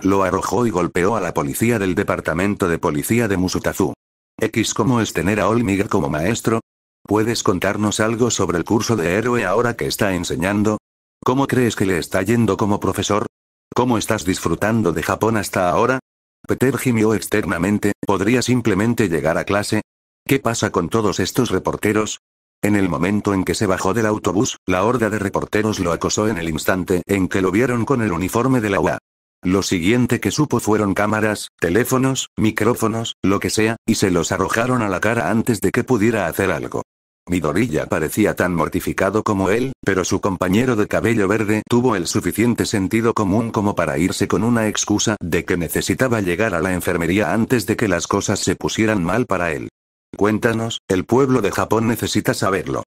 Lo arrojó y golpeó a la policía del departamento de policía de Musutazu. X ¿Cómo es tener a Olmiga como maestro? ¿Puedes contarnos algo sobre el curso de héroe ahora que está enseñando? ¿Cómo crees que le está yendo como profesor? ¿Cómo estás disfrutando de Japón hasta ahora? Peter gimió externamente, ¿podría simplemente llegar a clase? ¿Qué pasa con todos estos reporteros? En el momento en que se bajó del autobús, la horda de reporteros lo acosó en el instante en que lo vieron con el uniforme de la UA. Lo siguiente que supo fueron cámaras, teléfonos, micrófonos, lo que sea, y se los arrojaron a la cara antes de que pudiera hacer algo. Midorilla parecía tan mortificado como él, pero su compañero de cabello verde tuvo el suficiente sentido común como para irse con una excusa de que necesitaba llegar a la enfermería antes de que las cosas se pusieran mal para él. Cuéntanos, el pueblo de Japón necesita saberlo.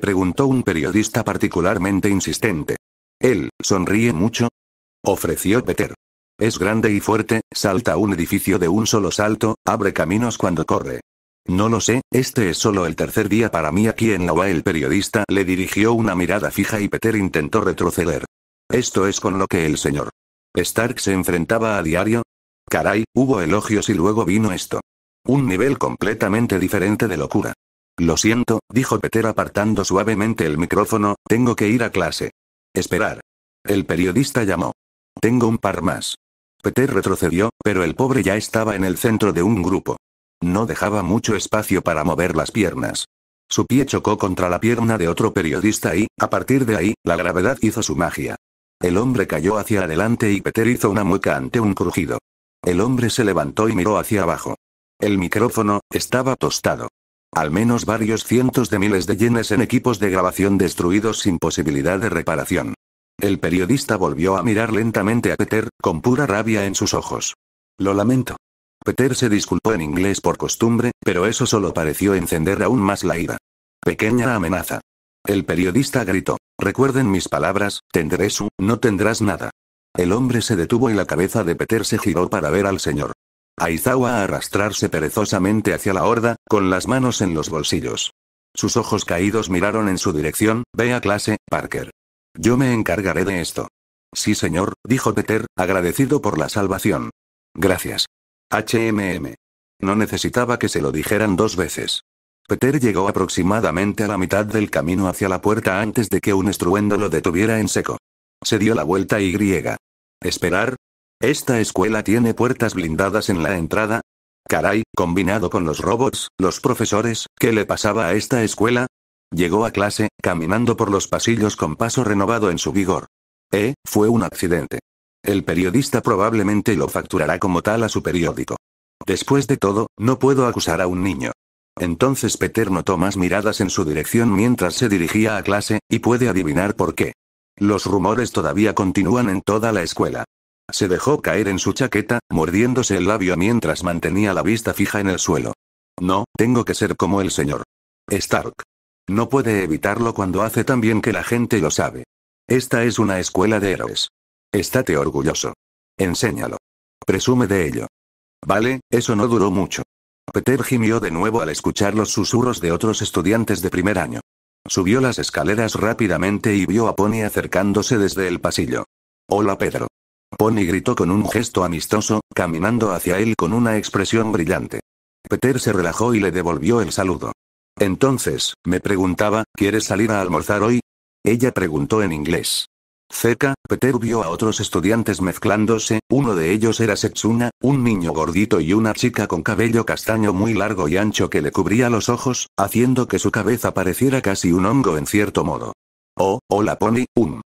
Preguntó un periodista particularmente insistente. Él, sonríe mucho. Ofreció Peter. Es grande y fuerte, salta un edificio de un solo salto, abre caminos cuando corre, no lo sé, este es solo el tercer día para mí aquí en la UA El periodista le dirigió una mirada fija y Peter intentó retroceder. Esto es con lo que el señor Stark se enfrentaba a diario. Caray, hubo elogios y luego vino esto. Un nivel completamente diferente de locura. Lo siento, dijo Peter apartando suavemente el micrófono, tengo que ir a clase. Esperar. El periodista llamó. Tengo un par más. Peter retrocedió, pero el pobre ya estaba en el centro de un grupo. No dejaba mucho espacio para mover las piernas. Su pie chocó contra la pierna de otro periodista y, a partir de ahí, la gravedad hizo su magia. El hombre cayó hacia adelante y Peter hizo una mueca ante un crujido. El hombre se levantó y miró hacia abajo. El micrófono, estaba tostado. Al menos varios cientos de miles de yenes en equipos de grabación destruidos sin posibilidad de reparación. El periodista volvió a mirar lentamente a Peter, con pura rabia en sus ojos. Lo lamento. Peter se disculpó en inglés por costumbre, pero eso solo pareció encender aún más la ira. Pequeña amenaza. El periodista gritó. Recuerden mis palabras, tendré su, no tendrás nada. El hombre se detuvo y la cabeza de Peter se giró para ver al señor. Aizawa arrastrarse perezosamente hacia la horda, con las manos en los bolsillos. Sus ojos caídos miraron en su dirección, ve a clase, Parker. Yo me encargaré de esto. Sí señor, dijo Peter, agradecido por la salvación. Gracias. HMM. No necesitaba que se lo dijeran dos veces. Peter llegó aproximadamente a la mitad del camino hacia la puerta antes de que un estruendo lo detuviera en seco. Se dio la vuelta y griega. ¿Esperar? ¿Esta escuela tiene puertas blindadas en la entrada? Caray, combinado con los robots, los profesores, ¿qué le pasaba a esta escuela? Llegó a clase, caminando por los pasillos con paso renovado en su vigor. Eh, fue un accidente. El periodista probablemente lo facturará como tal a su periódico. Después de todo, no puedo acusar a un niño. Entonces Peter notó más miradas en su dirección mientras se dirigía a clase, y puede adivinar por qué. Los rumores todavía continúan en toda la escuela. Se dejó caer en su chaqueta, mordiéndose el labio mientras mantenía la vista fija en el suelo. No, tengo que ser como el señor. Stark. No puede evitarlo cuando hace tan bien que la gente lo sabe. Esta es una escuela de héroes. Estate orgulloso. Enséñalo. Presume de ello. Vale, eso no duró mucho. Peter gimió de nuevo al escuchar los susurros de otros estudiantes de primer año. Subió las escaleras rápidamente y vio a Pony acercándose desde el pasillo. Hola Pedro. Pony gritó con un gesto amistoso, caminando hacia él con una expresión brillante. Peter se relajó y le devolvió el saludo. Entonces, me preguntaba, ¿quieres salir a almorzar hoy? Ella preguntó en inglés. Cerca, Peter vio a otros estudiantes mezclándose, uno de ellos era Setsuna, un niño gordito y una chica con cabello castaño muy largo y ancho que le cubría los ojos, haciendo que su cabeza pareciera casi un hongo en cierto modo. Oh, hola Pony, um.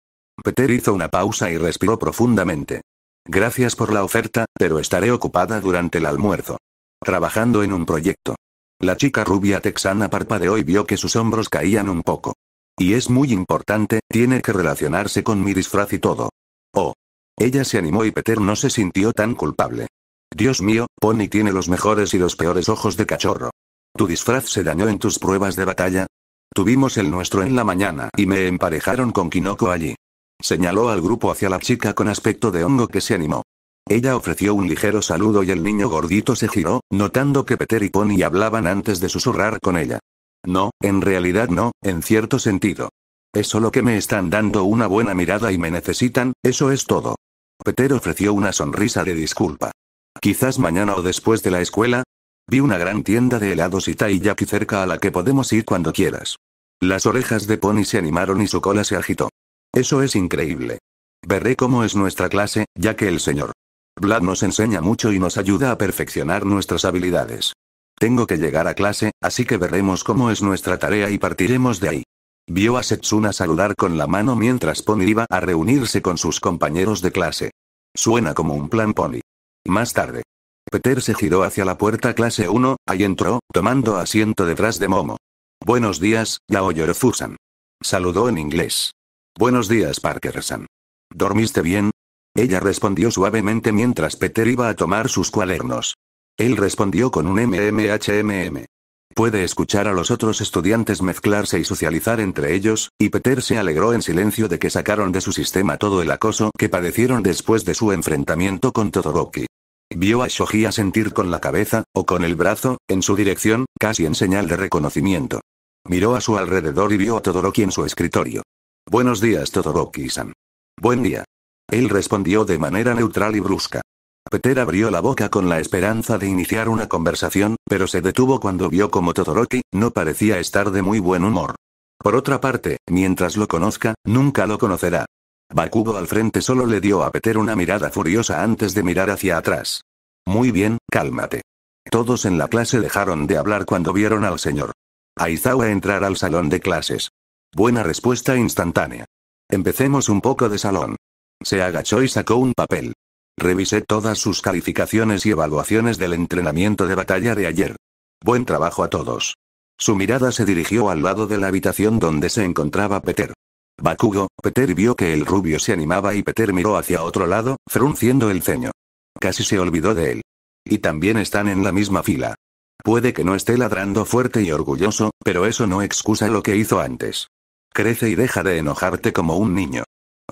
Peter hizo una pausa y respiró profundamente. Gracias por la oferta, pero estaré ocupada durante el almuerzo. Trabajando en un proyecto. La chica rubia texana parpadeó y vio que sus hombros caían un poco. Y es muy importante, tiene que relacionarse con mi disfraz y todo. Oh. Ella se animó y Peter no se sintió tan culpable. Dios mío, Pony tiene los mejores y los peores ojos de cachorro. ¿Tu disfraz se dañó en tus pruebas de batalla? Tuvimos el nuestro en la mañana y me emparejaron con Kinoko allí. Señaló al grupo hacia la chica con aspecto de hongo que se animó. Ella ofreció un ligero saludo y el niño gordito se giró, notando que Peter y Pony hablaban antes de susurrar con ella. No, en realidad no, en cierto sentido. Es solo que me están dando una buena mirada y me necesitan, eso es todo. Peter ofreció una sonrisa de disculpa. Quizás mañana o después de la escuela. Vi una gran tienda de helados y taiyaki cerca a la que podemos ir cuando quieras. Las orejas de Pony se animaron y su cola se agitó. Eso es increíble. Veré cómo es nuestra clase, ya que el señor Vlad nos enseña mucho y nos ayuda a perfeccionar nuestras habilidades. Tengo que llegar a clase, así que veremos cómo es nuestra tarea y partiremos de ahí. Vio a Setsuna saludar con la mano mientras Pony iba a reunirse con sus compañeros de clase. Suena como un plan Pony. Más tarde. Peter se giró hacia la puerta clase 1, ahí entró, tomando asiento detrás de Momo. Buenos días, Yorofusan. Saludó en inglés. Buenos días, parker ¿Dormiste bien? Ella respondió suavemente mientras Peter iba a tomar sus cuadernos. Él respondió con un MMHMM. Puede escuchar a los otros estudiantes mezclarse y socializar entre ellos, y Peter se alegró en silencio de que sacaron de su sistema todo el acoso que padecieron después de su enfrentamiento con Todoroki. Vio a Shoji sentir con la cabeza, o con el brazo, en su dirección, casi en señal de reconocimiento. Miró a su alrededor y vio a Todoroki en su escritorio. Buenos días Todoroki-san. Buen día. Él respondió de manera neutral y brusca. Peter abrió la boca con la esperanza de iniciar una conversación, pero se detuvo cuando vio como Todoroki, no parecía estar de muy buen humor. Por otra parte, mientras lo conozca, nunca lo conocerá. Bakugo al frente solo le dio a Peter una mirada furiosa antes de mirar hacia atrás. Muy bien, cálmate. Todos en la clase dejaron de hablar cuando vieron al señor. Aizawa entrar al salón de clases. Buena respuesta instantánea. Empecemos un poco de salón. Se agachó y sacó un papel. Revisé todas sus calificaciones y evaluaciones del entrenamiento de batalla de ayer. Buen trabajo a todos. Su mirada se dirigió al lado de la habitación donde se encontraba Peter. Bakugo, Peter vio que el rubio se animaba y Peter miró hacia otro lado, frunciendo el ceño. Casi se olvidó de él. Y también están en la misma fila. Puede que no esté ladrando fuerte y orgulloso, pero eso no excusa lo que hizo antes. Crece y deja de enojarte como un niño.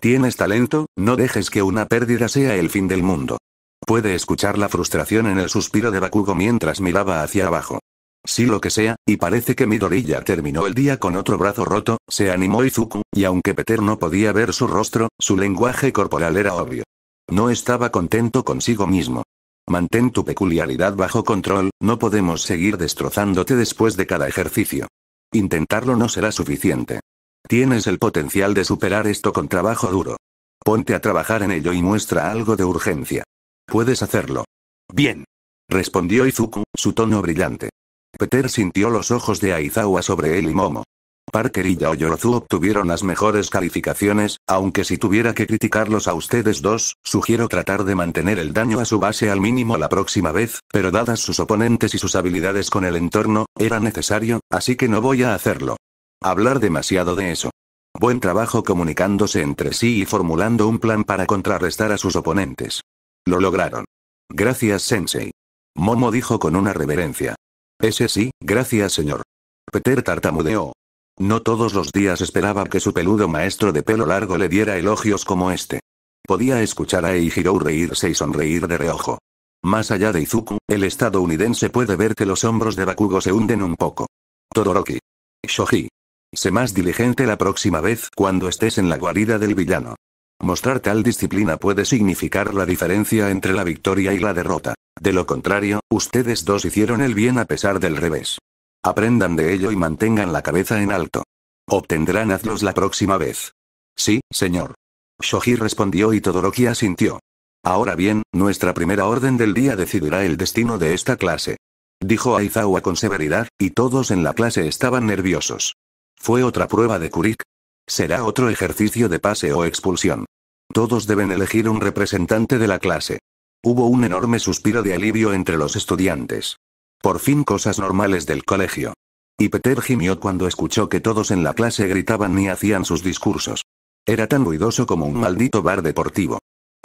Tienes talento, no dejes que una pérdida sea el fin del mundo. Puede escuchar la frustración en el suspiro de Bakugo mientras miraba hacia abajo. Sí lo que sea, y parece que Midorilla terminó el día con otro brazo roto, se animó Izuku, y aunque Peter no podía ver su rostro, su lenguaje corporal era obvio. No estaba contento consigo mismo. Mantén tu peculiaridad bajo control, no podemos seguir destrozándote después de cada ejercicio. Intentarlo no será suficiente. Tienes el potencial de superar esto con trabajo duro. Ponte a trabajar en ello y muestra algo de urgencia. Puedes hacerlo. Bien. Respondió Izuku, su tono brillante. Peter sintió los ojos de Aizawa sobre él y Momo. Parker y Yaoyorozu obtuvieron las mejores calificaciones, aunque si tuviera que criticarlos a ustedes dos, sugiero tratar de mantener el daño a su base al mínimo la próxima vez, pero dadas sus oponentes y sus habilidades con el entorno, era necesario, así que no voy a hacerlo hablar demasiado de eso. Buen trabajo comunicándose entre sí y formulando un plan para contrarrestar a sus oponentes. Lo lograron. Gracias, Sensei. Momo dijo con una reverencia. Ese sí, gracias, señor. Peter tartamudeó. No todos los días esperaba que su peludo maestro de pelo largo le diera elogios como este. Podía escuchar a Eijirou reírse y sonreír de reojo. Más allá de Izuku, el estadounidense puede ver que los hombros de Bakugo se hunden un poco. Todoroki. Shoji. Sé más diligente la próxima vez cuando estés en la guarida del villano. Mostrar tal disciplina puede significar la diferencia entre la victoria y la derrota. De lo contrario, ustedes dos hicieron el bien a pesar del revés. Aprendan de ello y mantengan la cabeza en alto. Obtendrán hazlos la próxima vez. Sí, señor. Shoji respondió y Todoroki asintió. Ahora bien, nuestra primera orden del día decidirá el destino de esta clase. Dijo Aizawa con severidad, y todos en la clase estaban nerviosos. Fue otra prueba de Kurik. Será otro ejercicio de pase o expulsión. Todos deben elegir un representante de la clase. Hubo un enorme suspiro de alivio entre los estudiantes. Por fin cosas normales del colegio. Y Peter gimió cuando escuchó que todos en la clase gritaban y hacían sus discursos. Era tan ruidoso como un maldito bar deportivo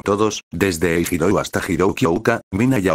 todos, desde el hasta Hiroukyoka, Mina y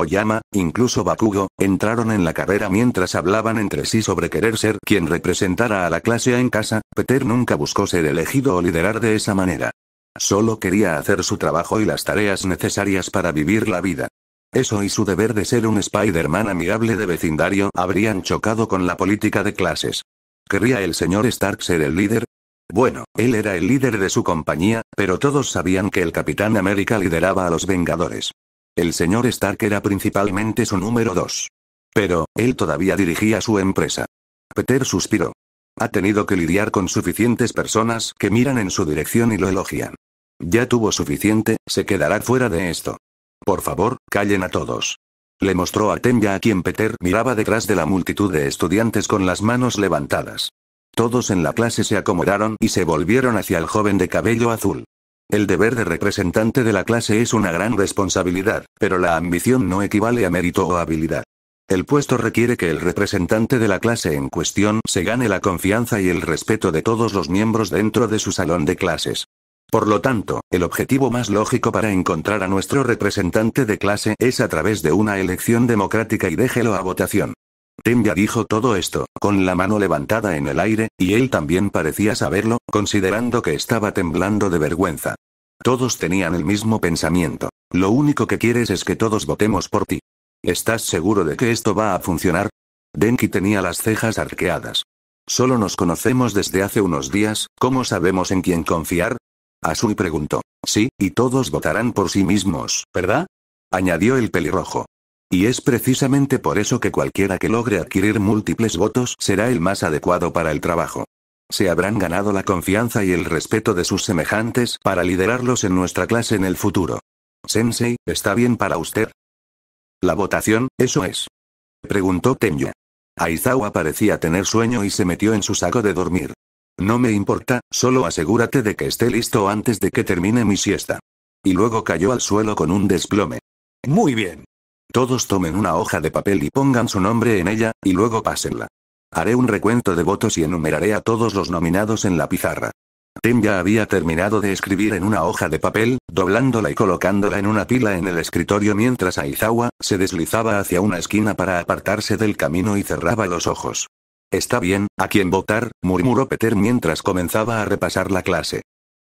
incluso Bakugo, entraron en la carrera mientras hablaban entre sí sobre querer ser quien representara a la clase en casa, Peter nunca buscó ser elegido o liderar de esa manera. Solo quería hacer su trabajo y las tareas necesarias para vivir la vida. Eso y su deber de ser un Spider-Man amigable de vecindario habrían chocado con la política de clases. ¿Querría el señor Stark ser el líder? Bueno, él era el líder de su compañía, pero todos sabían que el Capitán América lideraba a los Vengadores. El señor Stark era principalmente su número dos. Pero, él todavía dirigía su empresa. Peter suspiró. Ha tenido que lidiar con suficientes personas que miran en su dirección y lo elogian. Ya tuvo suficiente, se quedará fuera de esto. Por favor, callen a todos. Le mostró a Tenya a quien Peter miraba detrás de la multitud de estudiantes con las manos levantadas. Todos en la clase se acomodaron y se volvieron hacia el joven de cabello azul. El deber de representante de la clase es una gran responsabilidad, pero la ambición no equivale a mérito o habilidad. El puesto requiere que el representante de la clase en cuestión se gane la confianza y el respeto de todos los miembros dentro de su salón de clases. Por lo tanto, el objetivo más lógico para encontrar a nuestro representante de clase es a través de una elección democrática y déjelo a votación. Tenya dijo todo esto, con la mano levantada en el aire, y él también parecía saberlo, considerando que estaba temblando de vergüenza. Todos tenían el mismo pensamiento. Lo único que quieres es que todos votemos por ti. ¿Estás seguro de que esto va a funcionar? Denki tenía las cejas arqueadas. Solo nos conocemos desde hace unos días, ¿cómo sabemos en quién confiar? Asui preguntó. Sí, y todos votarán por sí mismos, ¿verdad? Añadió el pelirrojo. Y es precisamente por eso que cualquiera que logre adquirir múltiples votos será el más adecuado para el trabajo. Se habrán ganado la confianza y el respeto de sus semejantes para liderarlos en nuestra clase en el futuro. Sensei, ¿está bien para usted? La votación, eso es. Preguntó Tenya. Aizawa parecía tener sueño y se metió en su saco de dormir. No me importa, solo asegúrate de que esté listo antes de que termine mi siesta. Y luego cayó al suelo con un desplome. Muy bien. Todos tomen una hoja de papel y pongan su nombre en ella, y luego pásenla. Haré un recuento de votos y enumeraré a todos los nominados en la pizarra. Tem ya había terminado de escribir en una hoja de papel, doblándola y colocándola en una pila en el escritorio mientras Aizawa se deslizaba hacia una esquina para apartarse del camino y cerraba los ojos. Está bien, ¿a quién votar? murmuró Peter mientras comenzaba a repasar la clase.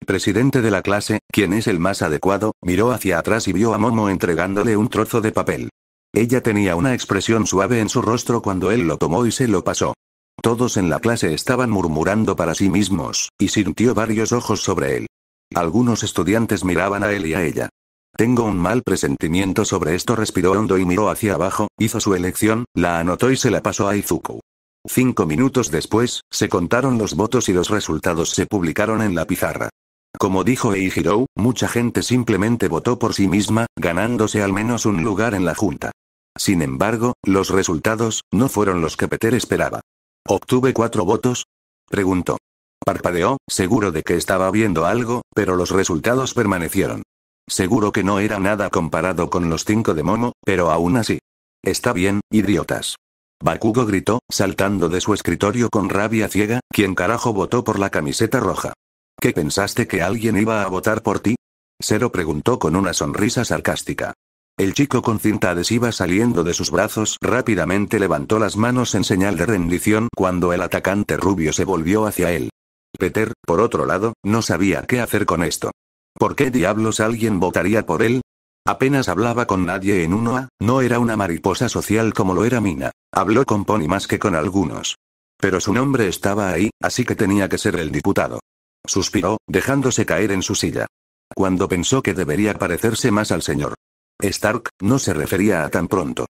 Presidente de la clase, quien es el más adecuado, miró hacia atrás y vio a Momo entregándole un trozo de papel. Ella tenía una expresión suave en su rostro cuando él lo tomó y se lo pasó. Todos en la clase estaban murmurando para sí mismos, y sintió varios ojos sobre él. Algunos estudiantes miraban a él y a ella. Tengo un mal presentimiento sobre esto, respiró hondo y miró hacia abajo, hizo su elección, la anotó y se la pasó a Izuku. Cinco minutos después, se contaron los votos y los resultados se publicaron en la pizarra. Como dijo Eijirou, mucha gente simplemente votó por sí misma, ganándose al menos un lugar en la junta. Sin embargo, los resultados, no fueron los que Peter esperaba. ¿Obtuve cuatro votos? Preguntó. Parpadeó, seguro de que estaba viendo algo, pero los resultados permanecieron. Seguro que no era nada comparado con los cinco de Momo, pero aún así. Está bien, idiotas. Bakugo gritó, saltando de su escritorio con rabia ciega, ¿quién carajo votó por la camiseta roja? ¿Qué pensaste que alguien iba a votar por ti? Cero preguntó con una sonrisa sarcástica. El chico con cinta adhesiva saliendo de sus brazos rápidamente levantó las manos en señal de rendición cuando el atacante rubio se volvió hacia él. Peter, por otro lado, no sabía qué hacer con esto. ¿Por qué diablos alguien votaría por él? Apenas hablaba con nadie en a, no era una mariposa social como lo era Mina. Habló con Pony más que con algunos. Pero su nombre estaba ahí, así que tenía que ser el diputado. Suspiró, dejándose caer en su silla. Cuando pensó que debería parecerse más al señor Stark, no se refería a tan pronto.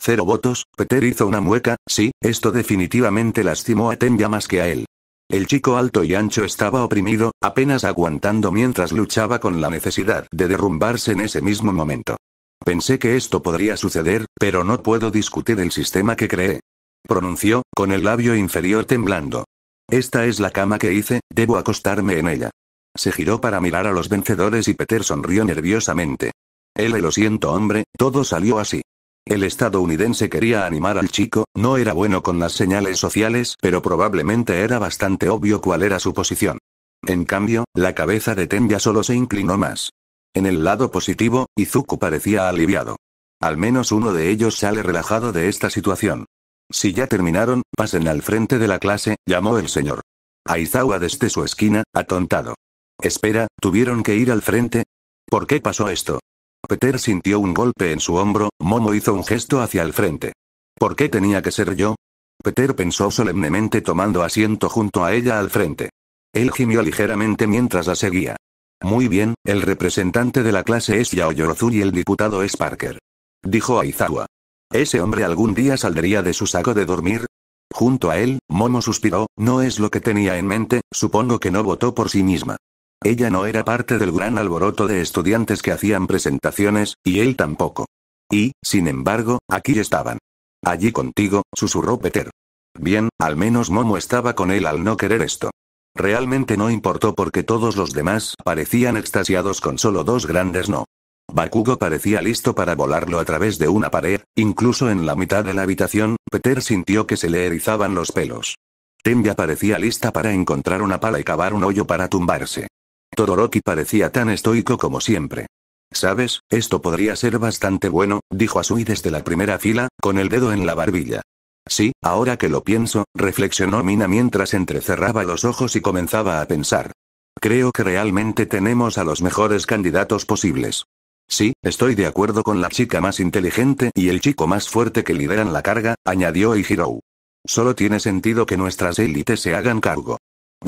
Cero votos, Peter hizo una mueca, sí, esto definitivamente lastimó a Tenya más que a él. El chico alto y ancho estaba oprimido, apenas aguantando mientras luchaba con la necesidad de derrumbarse en ese mismo momento. Pensé que esto podría suceder, pero no puedo discutir el sistema que creé. Pronunció, con el labio inferior temblando. Esta es la cama que hice, debo acostarme en ella. Se giró para mirar a los vencedores y Peter sonrió nerviosamente. Él lo siento hombre, todo salió así. El estadounidense quería animar al chico, no era bueno con las señales sociales, pero probablemente era bastante obvio cuál era su posición. En cambio, la cabeza de Tenya solo se inclinó más. En el lado positivo, Izuku parecía aliviado. Al menos uno de ellos sale relajado de esta situación. Si ya terminaron, pasen al frente de la clase, llamó el señor. Aizawa desde su esquina, atontado. Espera, ¿tuvieron que ir al frente? ¿Por qué pasó esto? Peter sintió un golpe en su hombro, Momo hizo un gesto hacia el frente. ¿Por qué tenía que ser yo? Peter pensó solemnemente tomando asiento junto a ella al frente. Él gimió ligeramente mientras la seguía. Muy bien, el representante de la clase es Yao y el diputado es Parker. Dijo Aizawa. Ese hombre algún día saldría de su saco de dormir, Junto a él, Momo suspiró, no es lo que tenía en mente, supongo que no votó por sí misma. Ella no era parte del gran alboroto de estudiantes que hacían presentaciones, y él tampoco. Y, sin embargo, aquí estaban. Allí contigo, susurró Peter. Bien, al menos Momo estaba con él al no querer esto. Realmente no importó porque todos los demás parecían extasiados con solo dos grandes no. Bakugo parecía listo para volarlo a través de una pared, incluso en la mitad de la habitación, Peter sintió que se le erizaban los pelos. Tembia parecía lista para encontrar una pala y cavar un hoyo para tumbarse. Todoroki parecía tan estoico como siempre. Sabes, esto podría ser bastante bueno, dijo Asui desde la primera fila, con el dedo en la barbilla. Sí, ahora que lo pienso, reflexionó Mina mientras entrecerraba los ojos y comenzaba a pensar. Creo que realmente tenemos a los mejores candidatos posibles. Sí, estoy de acuerdo con la chica más inteligente y el chico más fuerte que lideran la carga, añadió Ijirou. Solo tiene sentido que nuestras élites se hagan cargo.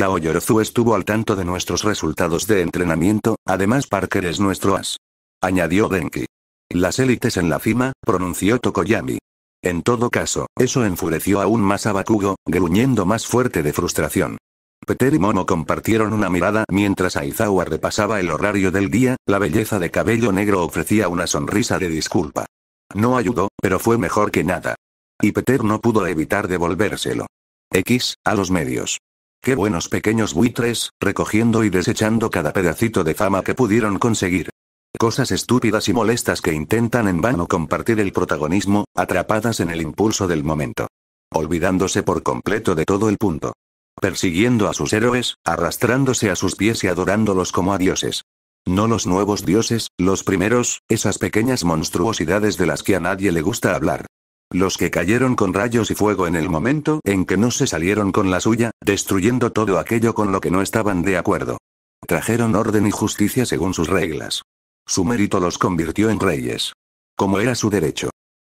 Oyorozu estuvo al tanto de nuestros resultados de entrenamiento, además Parker es nuestro as. Añadió Denki. Las élites en la cima, pronunció Tokoyami. En todo caso, eso enfureció aún más a Bakugo, gruñendo más fuerte de frustración. Peter y Momo compartieron una mirada mientras Aizawa repasaba el horario del día, la belleza de cabello negro ofrecía una sonrisa de disculpa. No ayudó, pero fue mejor que nada. Y Peter no pudo evitar devolvérselo. X, a los medios. Qué buenos pequeños buitres, recogiendo y desechando cada pedacito de fama que pudieron conseguir. Cosas estúpidas y molestas que intentan en vano compartir el protagonismo, atrapadas en el impulso del momento. Olvidándose por completo de todo el punto. Persiguiendo a sus héroes, arrastrándose a sus pies y adorándolos como a dioses. No los nuevos dioses, los primeros, esas pequeñas monstruosidades de las que a nadie le gusta hablar. Los que cayeron con rayos y fuego en el momento en que no se salieron con la suya, destruyendo todo aquello con lo que no estaban de acuerdo. Trajeron orden y justicia según sus reglas. Su mérito los convirtió en reyes. Como era su derecho.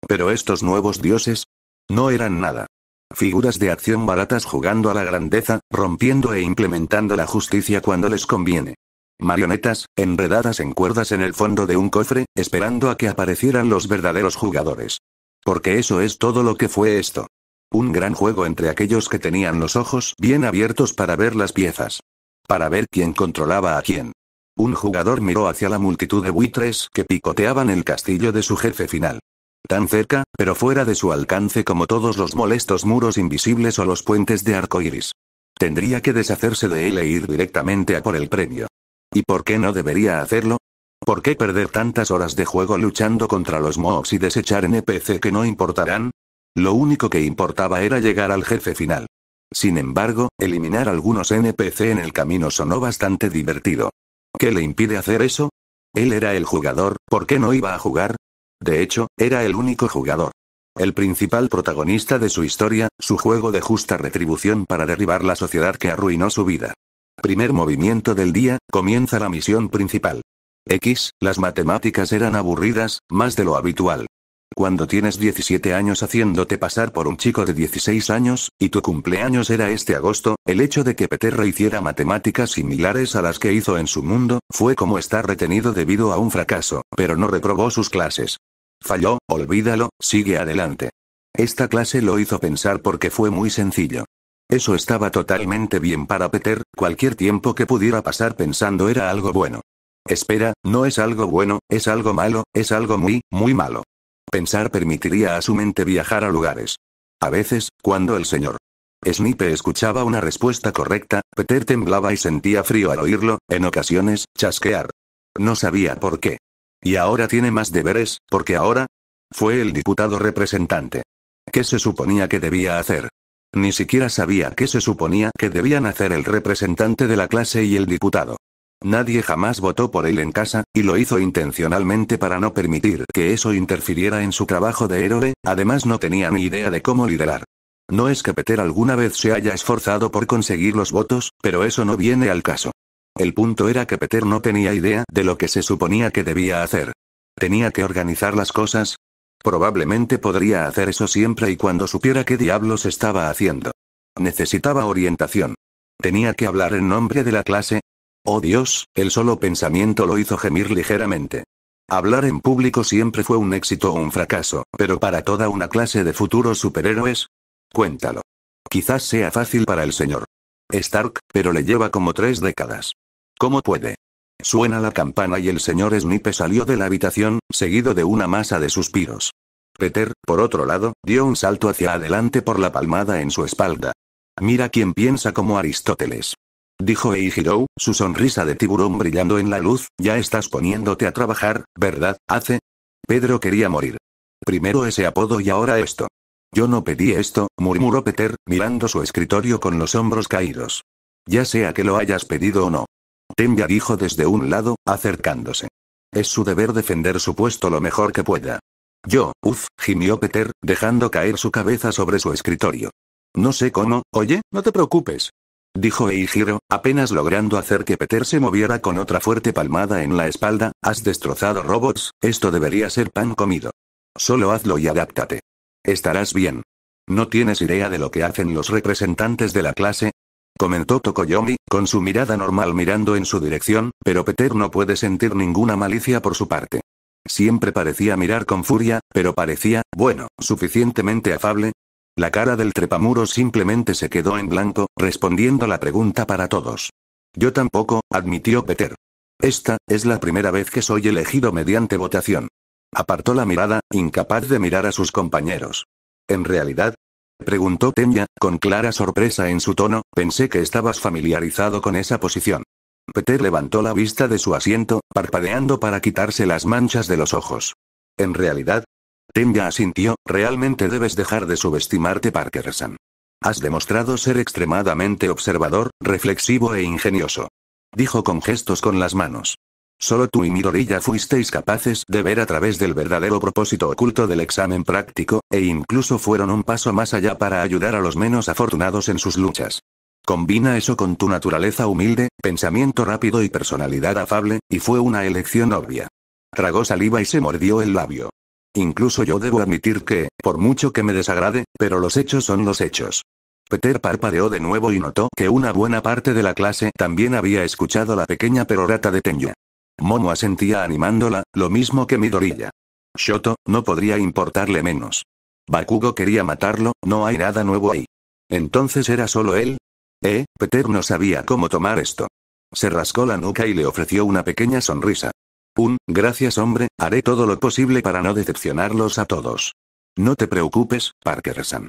Pero estos nuevos dioses, no eran nada. Figuras de acción baratas jugando a la grandeza, rompiendo e implementando la justicia cuando les conviene. Marionetas, enredadas en cuerdas en el fondo de un cofre, esperando a que aparecieran los verdaderos jugadores. Porque eso es todo lo que fue esto. Un gran juego entre aquellos que tenían los ojos bien abiertos para ver las piezas. Para ver quién controlaba a quién. Un jugador miró hacia la multitud de buitres que picoteaban el castillo de su jefe final. Tan cerca, pero fuera de su alcance como todos los molestos muros invisibles o los puentes de arco iris. Tendría que deshacerse de él e ir directamente a por el premio. ¿Y por qué no debería hacerlo? ¿Por qué perder tantas horas de juego luchando contra los mobs y desechar NPC que no importarán? Lo único que importaba era llegar al jefe final. Sin embargo, eliminar algunos NPC en el camino sonó bastante divertido. ¿Qué le impide hacer eso? Él era el jugador, ¿por qué no iba a jugar? De hecho, era el único jugador. El principal protagonista de su historia, su juego de justa retribución para derribar la sociedad que arruinó su vida. Primer movimiento del día, comienza la misión principal. X, las matemáticas eran aburridas, más de lo habitual. Cuando tienes 17 años haciéndote pasar por un chico de 16 años, y tu cumpleaños era este agosto, el hecho de que Peter hiciera matemáticas similares a las que hizo en su mundo, fue como estar retenido debido a un fracaso, pero no reprobó sus clases. Falló, olvídalo, sigue adelante. Esta clase lo hizo pensar porque fue muy sencillo. Eso estaba totalmente bien para Peter, cualquier tiempo que pudiera pasar pensando era algo bueno. Espera, no es algo bueno, es algo malo, es algo muy, muy malo. Pensar permitiría a su mente viajar a lugares. A veces, cuando el señor Snipe escuchaba una respuesta correcta, Peter temblaba y sentía frío al oírlo, en ocasiones, chasquear. No sabía por qué. Y ahora tiene más deberes, porque ahora fue el diputado representante. ¿Qué se suponía que debía hacer? Ni siquiera sabía qué se suponía que debían hacer el representante de la clase y el diputado. Nadie jamás votó por él en casa, y lo hizo intencionalmente para no permitir que eso interfiriera en su trabajo de héroe, además no tenía ni idea de cómo liderar. No es que Peter alguna vez se haya esforzado por conseguir los votos, pero eso no viene al caso. El punto era que Peter no tenía idea de lo que se suponía que debía hacer. Tenía que organizar las cosas. Probablemente podría hacer eso siempre y cuando supiera qué diablos estaba haciendo. Necesitaba orientación. Tenía que hablar en nombre de la clase, Oh Dios, el solo pensamiento lo hizo gemir ligeramente. Hablar en público siempre fue un éxito o un fracaso, pero para toda una clase de futuros superhéroes. Cuéntalo. Quizás sea fácil para el señor Stark, pero le lleva como tres décadas. ¿Cómo puede? Suena la campana y el señor Snipe salió de la habitación, seguido de una masa de suspiros. Peter, por otro lado, dio un salto hacia adelante por la palmada en su espalda. Mira quién piensa como Aristóteles dijo Eijiro, su sonrisa de tiburón brillando en la luz, ya estás poniéndote a trabajar, ¿verdad, Hace? Pedro quería morir. Primero ese apodo y ahora esto. Yo no pedí esto, murmuró Peter, mirando su escritorio con los hombros caídos. Ya sea que lo hayas pedido o no. Tembia dijo desde un lado, acercándose. Es su deber defender su puesto lo mejor que pueda. Yo, uff, gimió Peter, dejando caer su cabeza sobre su escritorio. No sé cómo, oye, no te preocupes, dijo Eijiro, apenas logrando hacer que Peter se moviera con otra fuerte palmada en la espalda, has destrozado robots, esto debería ser pan comido. Solo hazlo y adáptate. Estarás bien. ¿No tienes idea de lo que hacen los representantes de la clase? Comentó Tokoyomi, con su mirada normal mirando en su dirección, pero Peter no puede sentir ninguna malicia por su parte. Siempre parecía mirar con furia, pero parecía, bueno, suficientemente afable, la cara del trepamuro simplemente se quedó en blanco, respondiendo la pregunta para todos. Yo tampoco, admitió Peter. Esta, es la primera vez que soy elegido mediante votación. Apartó la mirada, incapaz de mirar a sus compañeros. ¿En realidad? Preguntó Tenya, con clara sorpresa en su tono, pensé que estabas familiarizado con esa posición. Peter levantó la vista de su asiento, parpadeando para quitarse las manchas de los ojos. ¿En realidad? Tenga asintió, realmente debes dejar de subestimarte parker Has demostrado ser extremadamente observador, reflexivo e ingenioso. Dijo con gestos con las manos. Solo tú y ya fuisteis capaces de ver a través del verdadero propósito oculto del examen práctico, e incluso fueron un paso más allá para ayudar a los menos afortunados en sus luchas. Combina eso con tu naturaleza humilde, pensamiento rápido y personalidad afable, y fue una elección obvia. Tragó saliva y se mordió el labio. Incluso yo debo admitir que, por mucho que me desagrade, pero los hechos son los hechos. Peter parpadeó de nuevo y notó que una buena parte de la clase también había escuchado la pequeña perorata de Tenya. Momo asentía animándola, lo mismo que Midorilla. Shoto, no podría importarle menos. Bakugo quería matarlo, no hay nada nuevo ahí. Entonces era solo él. Eh, Peter no sabía cómo tomar esto. Se rascó la nuca y le ofreció una pequeña sonrisa un, gracias hombre, haré todo lo posible para no decepcionarlos a todos. No te preocupes, Parker-san.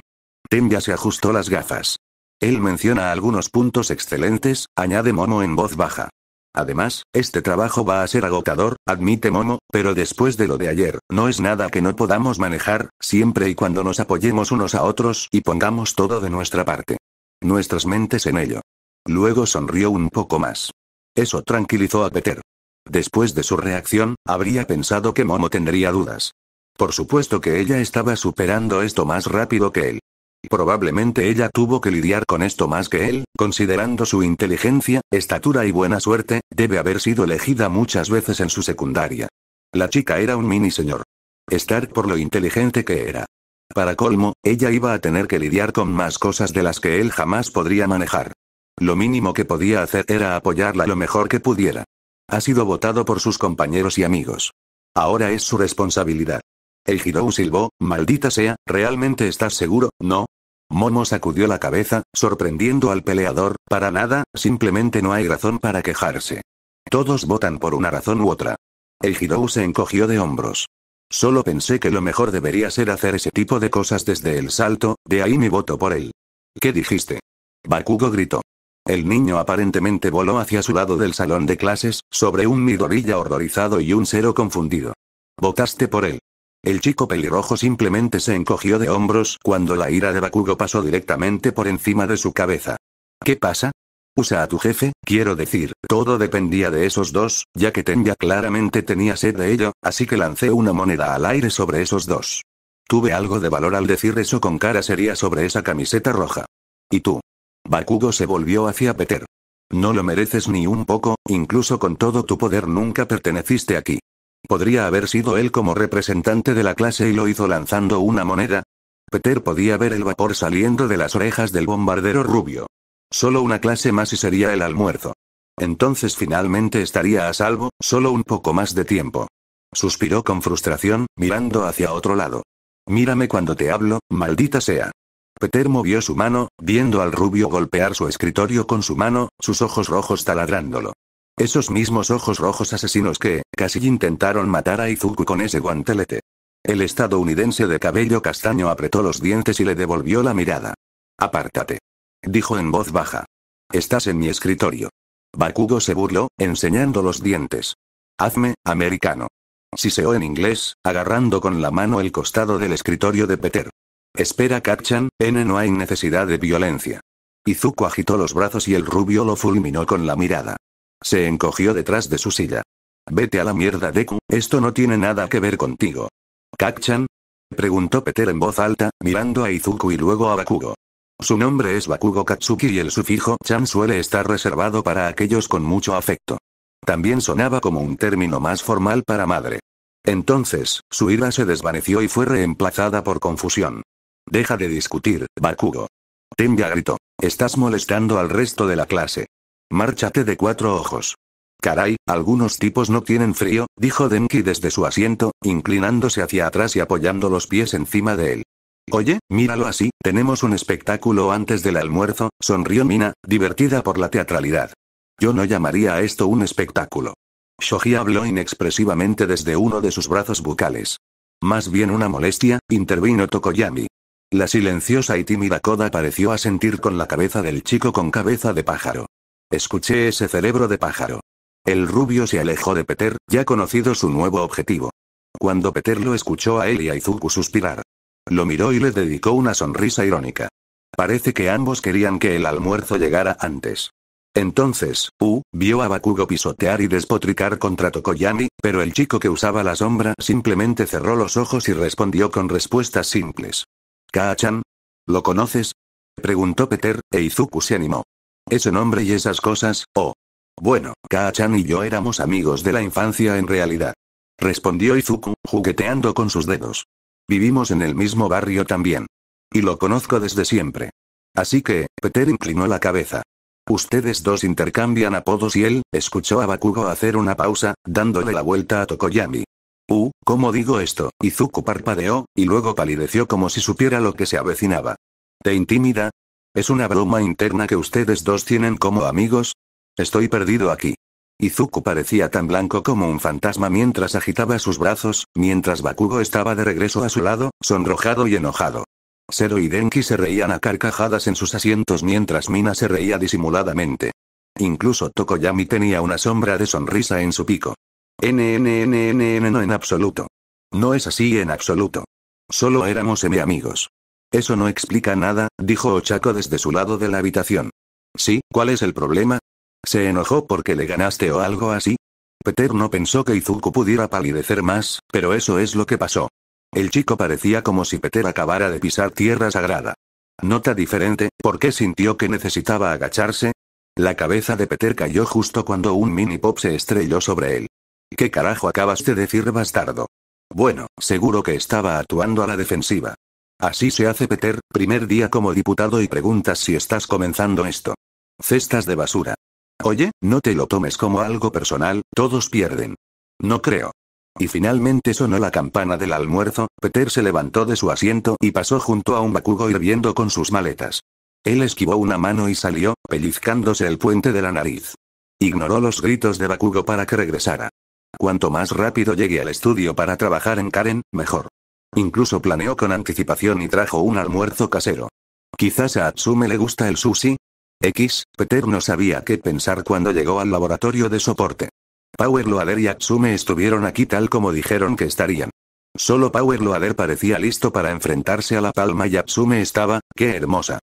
Tem se ajustó las gafas. Él menciona algunos puntos excelentes, añade Momo en voz baja. Además, este trabajo va a ser agotador, admite Momo, pero después de lo de ayer, no es nada que no podamos manejar, siempre y cuando nos apoyemos unos a otros y pongamos todo de nuestra parte. Nuestras mentes en ello. Luego sonrió un poco más. Eso tranquilizó a Peter. Después de su reacción, habría pensado que Momo tendría dudas. Por supuesto que ella estaba superando esto más rápido que él. Probablemente ella tuvo que lidiar con esto más que él, considerando su inteligencia, estatura y buena suerte, debe haber sido elegida muchas veces en su secundaria. La chica era un mini señor. Stark por lo inteligente que era. Para colmo, ella iba a tener que lidiar con más cosas de las que él jamás podría manejar. Lo mínimo que podía hacer era apoyarla lo mejor que pudiera. Ha sido votado por sus compañeros y amigos. Ahora es su responsabilidad. El Hirou silbó, maldita sea, ¿realmente estás seguro, no? Momo sacudió la cabeza, sorprendiendo al peleador, para nada, simplemente no hay razón para quejarse. Todos votan por una razón u otra. El Girou se encogió de hombros. Solo pensé que lo mejor debería ser hacer ese tipo de cosas desde el salto, de ahí mi voto por él. ¿Qué dijiste? Bakugo gritó. El niño aparentemente voló hacia su lado del salón de clases, sobre un midorilla horrorizado y un cero confundido. Votaste por él. El chico pelirrojo simplemente se encogió de hombros cuando la ira de Bakugo pasó directamente por encima de su cabeza. ¿Qué pasa? Usa a tu jefe, quiero decir, todo dependía de esos dos, ya que Tenya claramente tenía sed de ello, así que lancé una moneda al aire sobre esos dos. Tuve algo de valor al decir eso con cara seria sobre esa camiseta roja. ¿Y tú? Bakugo se volvió hacia Peter. No lo mereces ni un poco, incluso con todo tu poder nunca perteneciste aquí. Podría haber sido él como representante de la clase y lo hizo lanzando una moneda. Peter podía ver el vapor saliendo de las orejas del bombardero rubio. Solo una clase más y sería el almuerzo. Entonces finalmente estaría a salvo, solo un poco más de tiempo. Suspiró con frustración, mirando hacia otro lado. Mírame cuando te hablo, maldita sea. Peter movió su mano, viendo al rubio golpear su escritorio con su mano, sus ojos rojos taladrándolo. Esos mismos ojos rojos asesinos que, casi intentaron matar a Izuku con ese guantelete. El estadounidense de cabello castaño apretó los dientes y le devolvió la mirada. Apártate. Dijo en voz baja. Estás en mi escritorio. Bakugo se burló, enseñando los dientes. Hazme, americano. Siseó en inglés, agarrando con la mano el costado del escritorio de Peter. Espera Kak-chan, N no hay necesidad de violencia. Izuku agitó los brazos y el rubio lo fulminó con la mirada. Se encogió detrás de su silla. Vete a la mierda Deku, esto no tiene nada que ver contigo. ¿Kakchan? Preguntó Peter en voz alta, mirando a Izuku y luego a Bakugo. Su nombre es Bakugo Katsuki y el sufijo chan suele estar reservado para aquellos con mucho afecto. También sonaba como un término más formal para madre. Entonces, su ira se desvaneció y fue reemplazada por confusión. Deja de discutir, Bakugo. Tenga gritó. Estás molestando al resto de la clase. Márchate de cuatro ojos. Caray, algunos tipos no tienen frío, dijo Denki desde su asiento, inclinándose hacia atrás y apoyando los pies encima de él. Oye, míralo así, tenemos un espectáculo antes del almuerzo, sonrió Mina, divertida por la teatralidad. Yo no llamaría a esto un espectáculo. Shoji habló inexpresivamente desde uno de sus brazos bucales. Más bien una molestia, intervino Tokoyami. La silenciosa y tímida coda pareció asentir con la cabeza del chico con cabeza de pájaro. Escuché ese cerebro de pájaro. El rubio se alejó de Peter, ya conocido su nuevo objetivo. Cuando Peter lo escuchó a él y a Izuku suspirar. Lo miró y le dedicó una sonrisa irónica. Parece que ambos querían que el almuerzo llegara antes. Entonces, U, vio a Bakugo pisotear y despotricar contra Tokoyami, pero el chico que usaba la sombra simplemente cerró los ojos y respondió con respuestas simples. Kachan, ¿Lo conoces? Preguntó Peter, e Izuku se animó. Ese nombre y esas cosas, oh. Bueno, Kachan y yo éramos amigos de la infancia en realidad. Respondió Izuku, jugueteando con sus dedos. Vivimos en el mismo barrio también. Y lo conozco desde siempre. Así que, Peter inclinó la cabeza. Ustedes dos intercambian apodos y él, escuchó a Bakugo hacer una pausa, dándole la vuelta a Tokoyami. Uh, ¿cómo digo esto? Izuku parpadeó, y luego palideció como si supiera lo que se avecinaba. ¿Te intimida? ¿Es una broma interna que ustedes dos tienen como amigos? Estoy perdido aquí. Izuku parecía tan blanco como un fantasma mientras agitaba sus brazos, mientras Bakugo estaba de regreso a su lado, sonrojado y enojado. Sero y Denki se reían a carcajadas en sus asientos mientras Mina se reía disimuladamente. Incluso Tokoyami tenía una sombra de sonrisa en su pico n no en absoluto. No es así en absoluto. Solo éramos M amigos. Eso no explica nada, dijo Ochako desde su lado de la habitación. Sí, ¿cuál es el problema? ¿Se enojó porque le ganaste o algo así? Peter no pensó que Izuku pudiera palidecer más, pero eso es lo que pasó. El chico parecía como si Peter acabara de pisar tierra sagrada. Nota diferente, ¿por qué sintió que necesitaba agacharse? La cabeza de Peter cayó justo cuando un mini pop se estrelló sobre él. ¿Qué carajo acabas de decir, bastardo? Bueno, seguro que estaba actuando a la defensiva. Así se hace Peter, primer día como diputado y preguntas si estás comenzando esto. Cestas de basura. Oye, no te lo tomes como algo personal, todos pierden. No creo. Y finalmente sonó la campana del almuerzo, Peter se levantó de su asiento y pasó junto a un bakugo hirviendo con sus maletas. Él esquivó una mano y salió, pellizcándose el puente de la nariz. Ignoró los gritos de Bakugo para que regresara. Cuanto más rápido llegue al estudio para trabajar en Karen, mejor. Incluso planeó con anticipación y trajo un almuerzo casero. Quizás a Atsume le gusta el sushi. X, Peter no sabía qué pensar cuando llegó al laboratorio de soporte. Power Loader y Atsume estuvieron aquí tal como dijeron que estarían. Solo Power Loader parecía listo para enfrentarse a la palma y Atsume estaba, qué hermosa.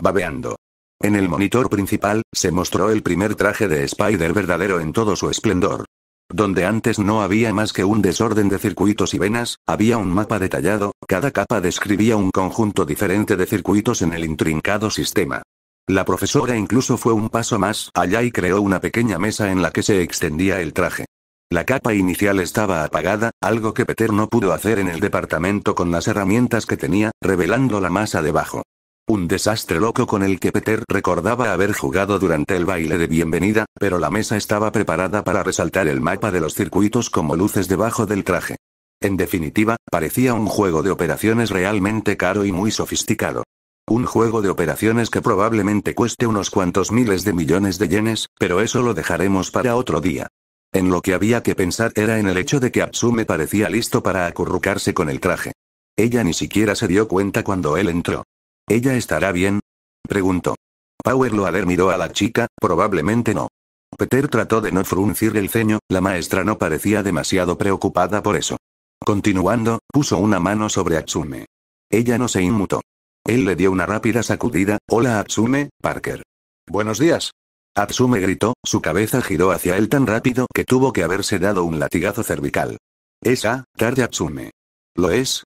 Babeando. En el monitor principal, se mostró el primer traje de Spider verdadero en todo su esplendor. Donde antes no había más que un desorden de circuitos y venas, había un mapa detallado, cada capa describía un conjunto diferente de circuitos en el intrincado sistema. La profesora incluso fue un paso más allá y creó una pequeña mesa en la que se extendía el traje. La capa inicial estaba apagada, algo que Peter no pudo hacer en el departamento con las herramientas que tenía, revelando la masa debajo. Un desastre loco con el que Peter recordaba haber jugado durante el baile de bienvenida, pero la mesa estaba preparada para resaltar el mapa de los circuitos como luces debajo del traje. En definitiva, parecía un juego de operaciones realmente caro y muy sofisticado. Un juego de operaciones que probablemente cueste unos cuantos miles de millones de yenes, pero eso lo dejaremos para otro día. En lo que había que pensar era en el hecho de que Atsume parecía listo para acurrucarse con el traje. Ella ni siquiera se dio cuenta cuando él entró. ¿Ella estará bien? Preguntó. Power Loader miró a la chica, probablemente no. Peter trató de no fruncir el ceño, la maestra no parecía demasiado preocupada por eso. Continuando, puso una mano sobre Atsume. Ella no se inmutó. Él le dio una rápida sacudida, Hola Atsume, Parker. Buenos días. Atsume gritó, su cabeza giró hacia él tan rápido que tuvo que haberse dado un latigazo cervical. Esa, tarde Atsume. ¿Lo es?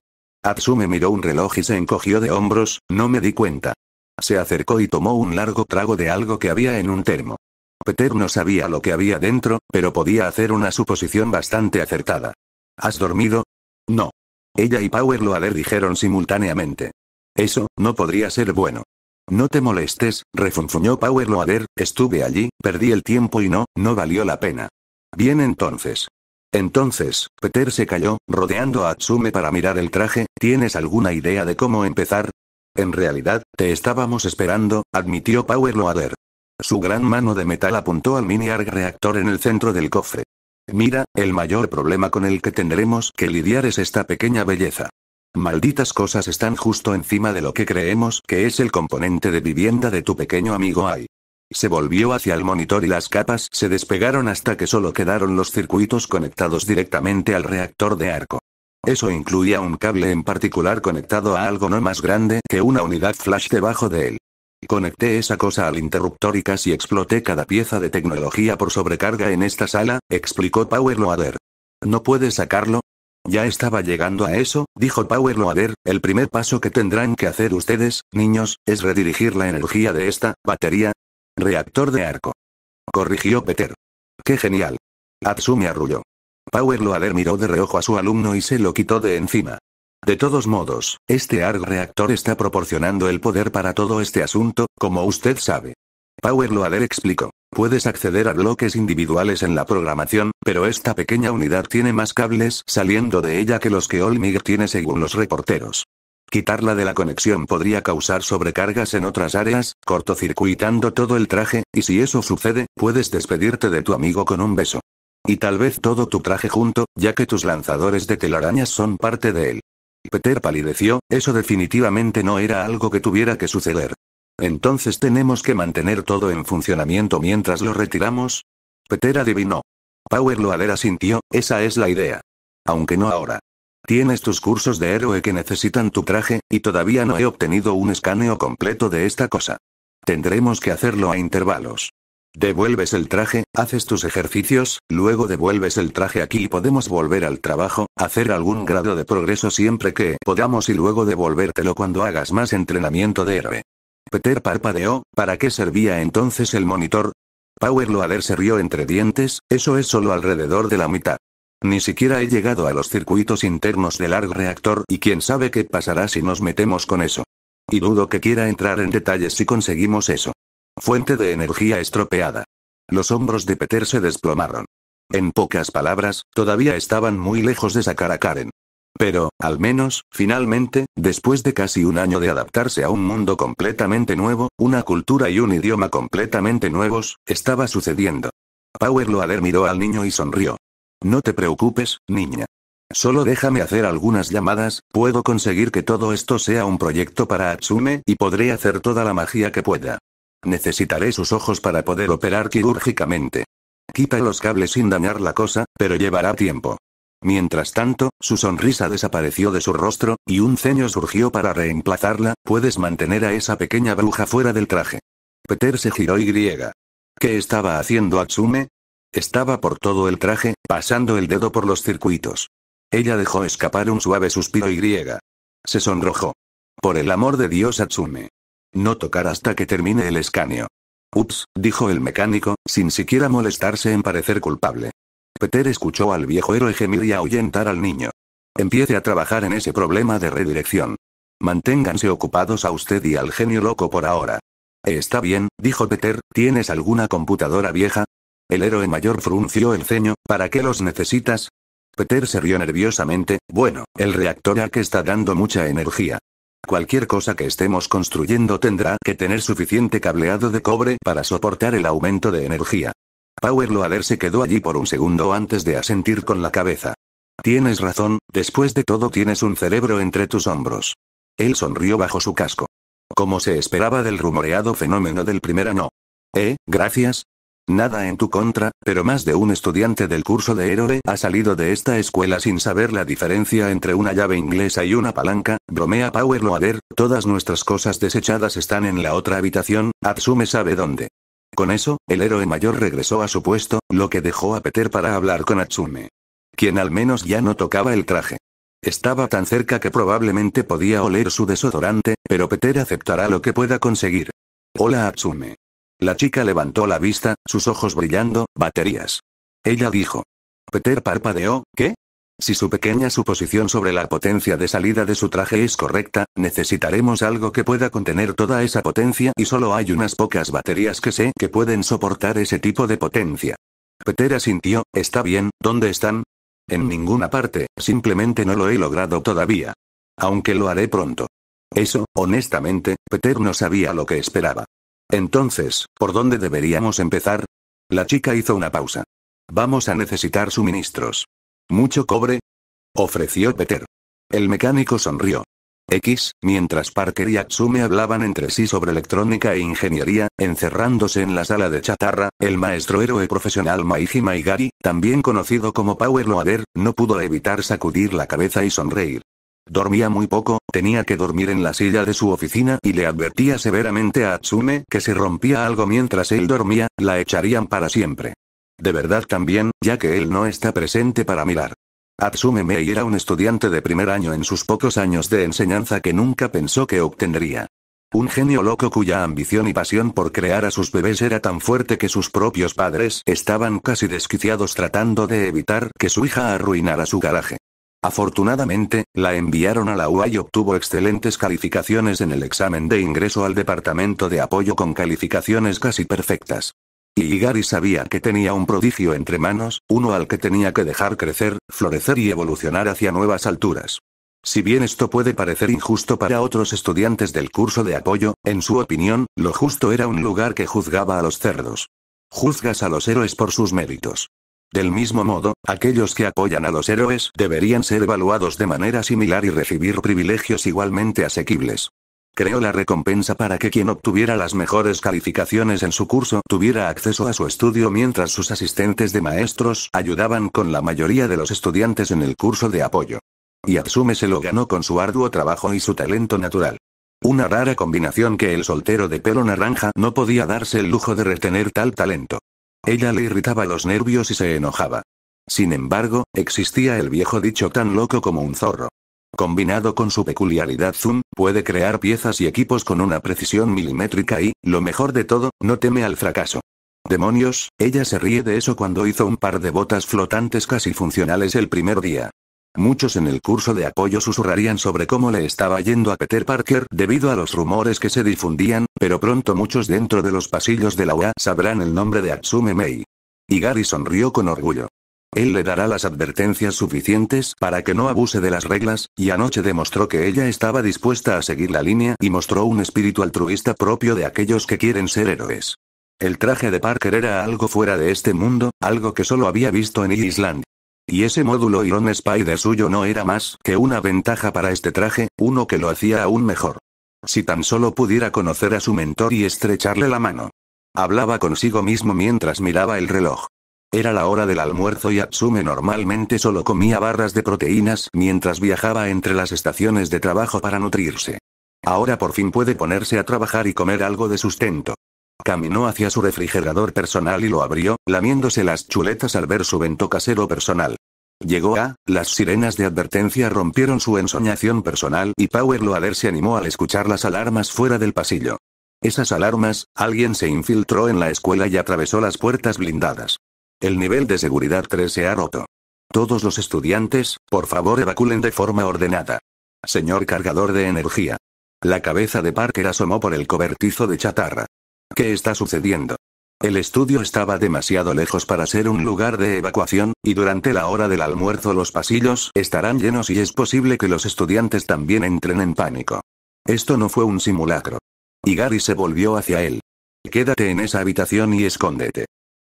me miró un reloj y se encogió de hombros, no me di cuenta. Se acercó y tomó un largo trago de algo que había en un termo. Peter no sabía lo que había dentro, pero podía hacer una suposición bastante acertada. ¿Has dormido? No. Ella y Power Loader dijeron simultáneamente. Eso, no podría ser bueno. No te molestes, refunfuñó Power Loader, estuve allí, perdí el tiempo y no, no valió la pena. Bien entonces. Entonces, Peter se cayó, rodeando a Atsume para mirar el traje, ¿tienes alguna idea de cómo empezar? En realidad, te estábamos esperando, admitió Power Loader. Su gran mano de metal apuntó al mini arc reactor en el centro del cofre. Mira, el mayor problema con el que tendremos que lidiar es esta pequeña belleza. Malditas cosas están justo encima de lo que creemos que es el componente de vivienda de tu pequeño amigo Ai. Se volvió hacia el monitor y las capas se despegaron hasta que solo quedaron los circuitos conectados directamente al reactor de arco. Eso incluía un cable en particular conectado a algo no más grande que una unidad flash debajo de él. Conecté esa cosa al interruptor y casi exploté cada pieza de tecnología por sobrecarga en esta sala, explicó Power Loader. ¿No puede sacarlo? Ya estaba llegando a eso, dijo Power el primer paso que tendrán que hacer ustedes, niños, es redirigir la energía de esta batería, Reactor de arco. Corrigió Peter. ¡Qué genial! Atsumi arrulló. Power Loader miró de reojo a su alumno y se lo quitó de encima. De todos modos, este ARG reactor está proporcionando el poder para todo este asunto, como usted sabe. Power Loader explicó. Puedes acceder a bloques individuales en la programación, pero esta pequeña unidad tiene más cables saliendo de ella que los que Olmig tiene según los reporteros. Quitarla de la conexión podría causar sobrecargas en otras áreas, cortocircuitando todo el traje, y si eso sucede, puedes despedirte de tu amigo con un beso. Y tal vez todo tu traje junto, ya que tus lanzadores de telarañas son parte de él. Peter palideció, eso definitivamente no era algo que tuviera que suceder. Entonces tenemos que mantener todo en funcionamiento mientras lo retiramos. Peter adivinó. Power Loader asintió, esa es la idea. Aunque no ahora. Tienes tus cursos de héroe que necesitan tu traje, y todavía no he obtenido un escaneo completo de esta cosa. Tendremos que hacerlo a intervalos. Devuelves el traje, haces tus ejercicios, luego devuelves el traje aquí y podemos volver al trabajo, hacer algún grado de progreso siempre que podamos y luego devolvértelo cuando hagas más entrenamiento de héroe. Peter parpadeó, ¿para qué servía entonces el monitor? Power Loader se rió entre dientes, eso es solo alrededor de la mitad. Ni siquiera he llegado a los circuitos internos del ARG reactor y quién sabe qué pasará si nos metemos con eso. Y dudo que quiera entrar en detalles si conseguimos eso. Fuente de energía estropeada. Los hombros de Peter se desplomaron. En pocas palabras, todavía estaban muy lejos de sacar a Karen. Pero, al menos, finalmente, después de casi un año de adaptarse a un mundo completamente nuevo, una cultura y un idioma completamente nuevos, estaba sucediendo. Power Loader miró al niño y sonrió. No te preocupes, niña. Solo déjame hacer algunas llamadas, puedo conseguir que todo esto sea un proyecto para Atsume y podré hacer toda la magia que pueda. Necesitaré sus ojos para poder operar quirúrgicamente. Quita los cables sin dañar la cosa, pero llevará tiempo. Mientras tanto, su sonrisa desapareció de su rostro, y un ceño surgió para reemplazarla, puedes mantener a esa pequeña bruja fuera del traje. Peter se giró y griega. ¿Qué estaba haciendo Atsume? Estaba por todo el traje, pasando el dedo por los circuitos. Ella dejó escapar un suave suspiro y griega. Se sonrojó. Por el amor de Dios, Atsume. No tocar hasta que termine el escaneo. Ups, dijo el mecánico, sin siquiera molestarse en parecer culpable. Peter escuchó al viejo héroe gemir y ahuyentar al niño. Empiece a trabajar en ese problema de redirección. Manténganse ocupados a usted y al genio loco por ahora. Está bien, dijo Peter, ¿tienes alguna computadora vieja? El héroe mayor frunció el ceño, ¿para qué los necesitas? Peter se rió nerviosamente, bueno, el reactor que está dando mucha energía. Cualquier cosa que estemos construyendo tendrá que tener suficiente cableado de cobre para soportar el aumento de energía. Power Loader se quedó allí por un segundo antes de asentir con la cabeza. Tienes razón, después de todo tienes un cerebro entre tus hombros. Él sonrió bajo su casco. Como se esperaba del rumoreado fenómeno del primer ano. Eh, gracias, Nada en tu contra, pero más de un estudiante del curso de Héroe ha salido de esta escuela sin saber la diferencia entre una llave inglesa y una palanca, bromea Power Loader, todas nuestras cosas desechadas están en la otra habitación, Atsume sabe dónde. Con eso, el héroe mayor regresó a su puesto, lo que dejó a Peter para hablar con Atsume. Quien al menos ya no tocaba el traje. Estaba tan cerca que probablemente podía oler su desodorante, pero Peter aceptará lo que pueda conseguir. Hola Atsume. La chica levantó la vista, sus ojos brillando, baterías. Ella dijo. Peter parpadeó, ¿qué? Si su pequeña suposición sobre la potencia de salida de su traje es correcta, necesitaremos algo que pueda contener toda esa potencia y solo hay unas pocas baterías que sé que pueden soportar ese tipo de potencia. Peter asintió, está bien, ¿dónde están? En ninguna parte, simplemente no lo he logrado todavía. Aunque lo haré pronto. Eso, honestamente, Peter no sabía lo que esperaba. Entonces, ¿por dónde deberíamos empezar? La chica hizo una pausa. Vamos a necesitar suministros. ¿Mucho cobre? ofreció Peter. El mecánico sonrió. X, mientras Parker y Atsume hablaban entre sí sobre electrónica e ingeniería, encerrándose en la sala de chatarra, el maestro héroe profesional Maiji Maigari, también conocido como Power Loader, no pudo evitar sacudir la cabeza y sonreír. Dormía muy poco, tenía que dormir en la silla de su oficina y le advertía severamente a Atsume que si rompía algo mientras él dormía, la echarían para siempre. De verdad también, ya que él no está presente para mirar. Atsume Mei era un estudiante de primer año en sus pocos años de enseñanza que nunca pensó que obtendría. Un genio loco cuya ambición y pasión por crear a sus bebés era tan fuerte que sus propios padres estaban casi desquiciados tratando de evitar que su hija arruinara su garaje. Afortunadamente, la enviaron a la UA y obtuvo excelentes calificaciones en el examen de ingreso al Departamento de Apoyo con calificaciones casi perfectas. Y Gary sabía que tenía un prodigio entre manos, uno al que tenía que dejar crecer, florecer y evolucionar hacia nuevas alturas. Si bien esto puede parecer injusto para otros estudiantes del curso de apoyo, en su opinión, lo justo era un lugar que juzgaba a los cerdos. Juzgas a los héroes por sus méritos. Del mismo modo, aquellos que apoyan a los héroes deberían ser evaluados de manera similar y recibir privilegios igualmente asequibles. Creó la recompensa para que quien obtuviera las mejores calificaciones en su curso tuviera acceso a su estudio mientras sus asistentes de maestros ayudaban con la mayoría de los estudiantes en el curso de apoyo. Y Atsume se lo ganó con su arduo trabajo y su talento natural. Una rara combinación que el soltero de pelo naranja no podía darse el lujo de retener tal talento. Ella le irritaba los nervios y se enojaba. Sin embargo, existía el viejo dicho tan loco como un zorro. Combinado con su peculiaridad Zoom, puede crear piezas y equipos con una precisión milimétrica y, lo mejor de todo, no teme al fracaso. Demonios, ella se ríe de eso cuando hizo un par de botas flotantes casi funcionales el primer día. Muchos en el curso de apoyo susurrarían sobre cómo le estaba yendo a Peter Parker debido a los rumores que se difundían, pero pronto muchos dentro de los pasillos de la UA sabrán el nombre de Atsume Mei. Y Gary sonrió con orgullo. Él le dará las advertencias suficientes para que no abuse de las reglas, y anoche demostró que ella estaba dispuesta a seguir la línea y mostró un espíritu altruista propio de aquellos que quieren ser héroes. El traje de Parker era algo fuera de este mundo, algo que solo había visto en Island. Y ese módulo Iron Spider suyo no era más que una ventaja para este traje, uno que lo hacía aún mejor. Si tan solo pudiera conocer a su mentor y estrecharle la mano. Hablaba consigo mismo mientras miraba el reloj. Era la hora del almuerzo y Atsume normalmente solo comía barras de proteínas mientras viajaba entre las estaciones de trabajo para nutrirse. Ahora por fin puede ponerse a trabajar y comer algo de sustento. Caminó hacia su refrigerador personal y lo abrió, lamiéndose las chuletas al ver su vento casero personal. Llegó a, las sirenas de advertencia rompieron su ensoñación personal y Power Loader se animó al escuchar las alarmas fuera del pasillo. Esas alarmas, alguien se infiltró en la escuela y atravesó las puertas blindadas. El nivel de seguridad 3 se ha roto. Todos los estudiantes, por favor evaculen de forma ordenada. Señor cargador de energía. La cabeza de Parker asomó por el cobertizo de chatarra. ¿Qué está sucediendo? El estudio estaba demasiado lejos para ser un lugar de evacuación, y durante la hora del almuerzo los pasillos estarán llenos y es posible que los estudiantes también entren en pánico. Esto no fue un simulacro. Y Gary se volvió hacia él. Quédate en esa habitación y escóndete.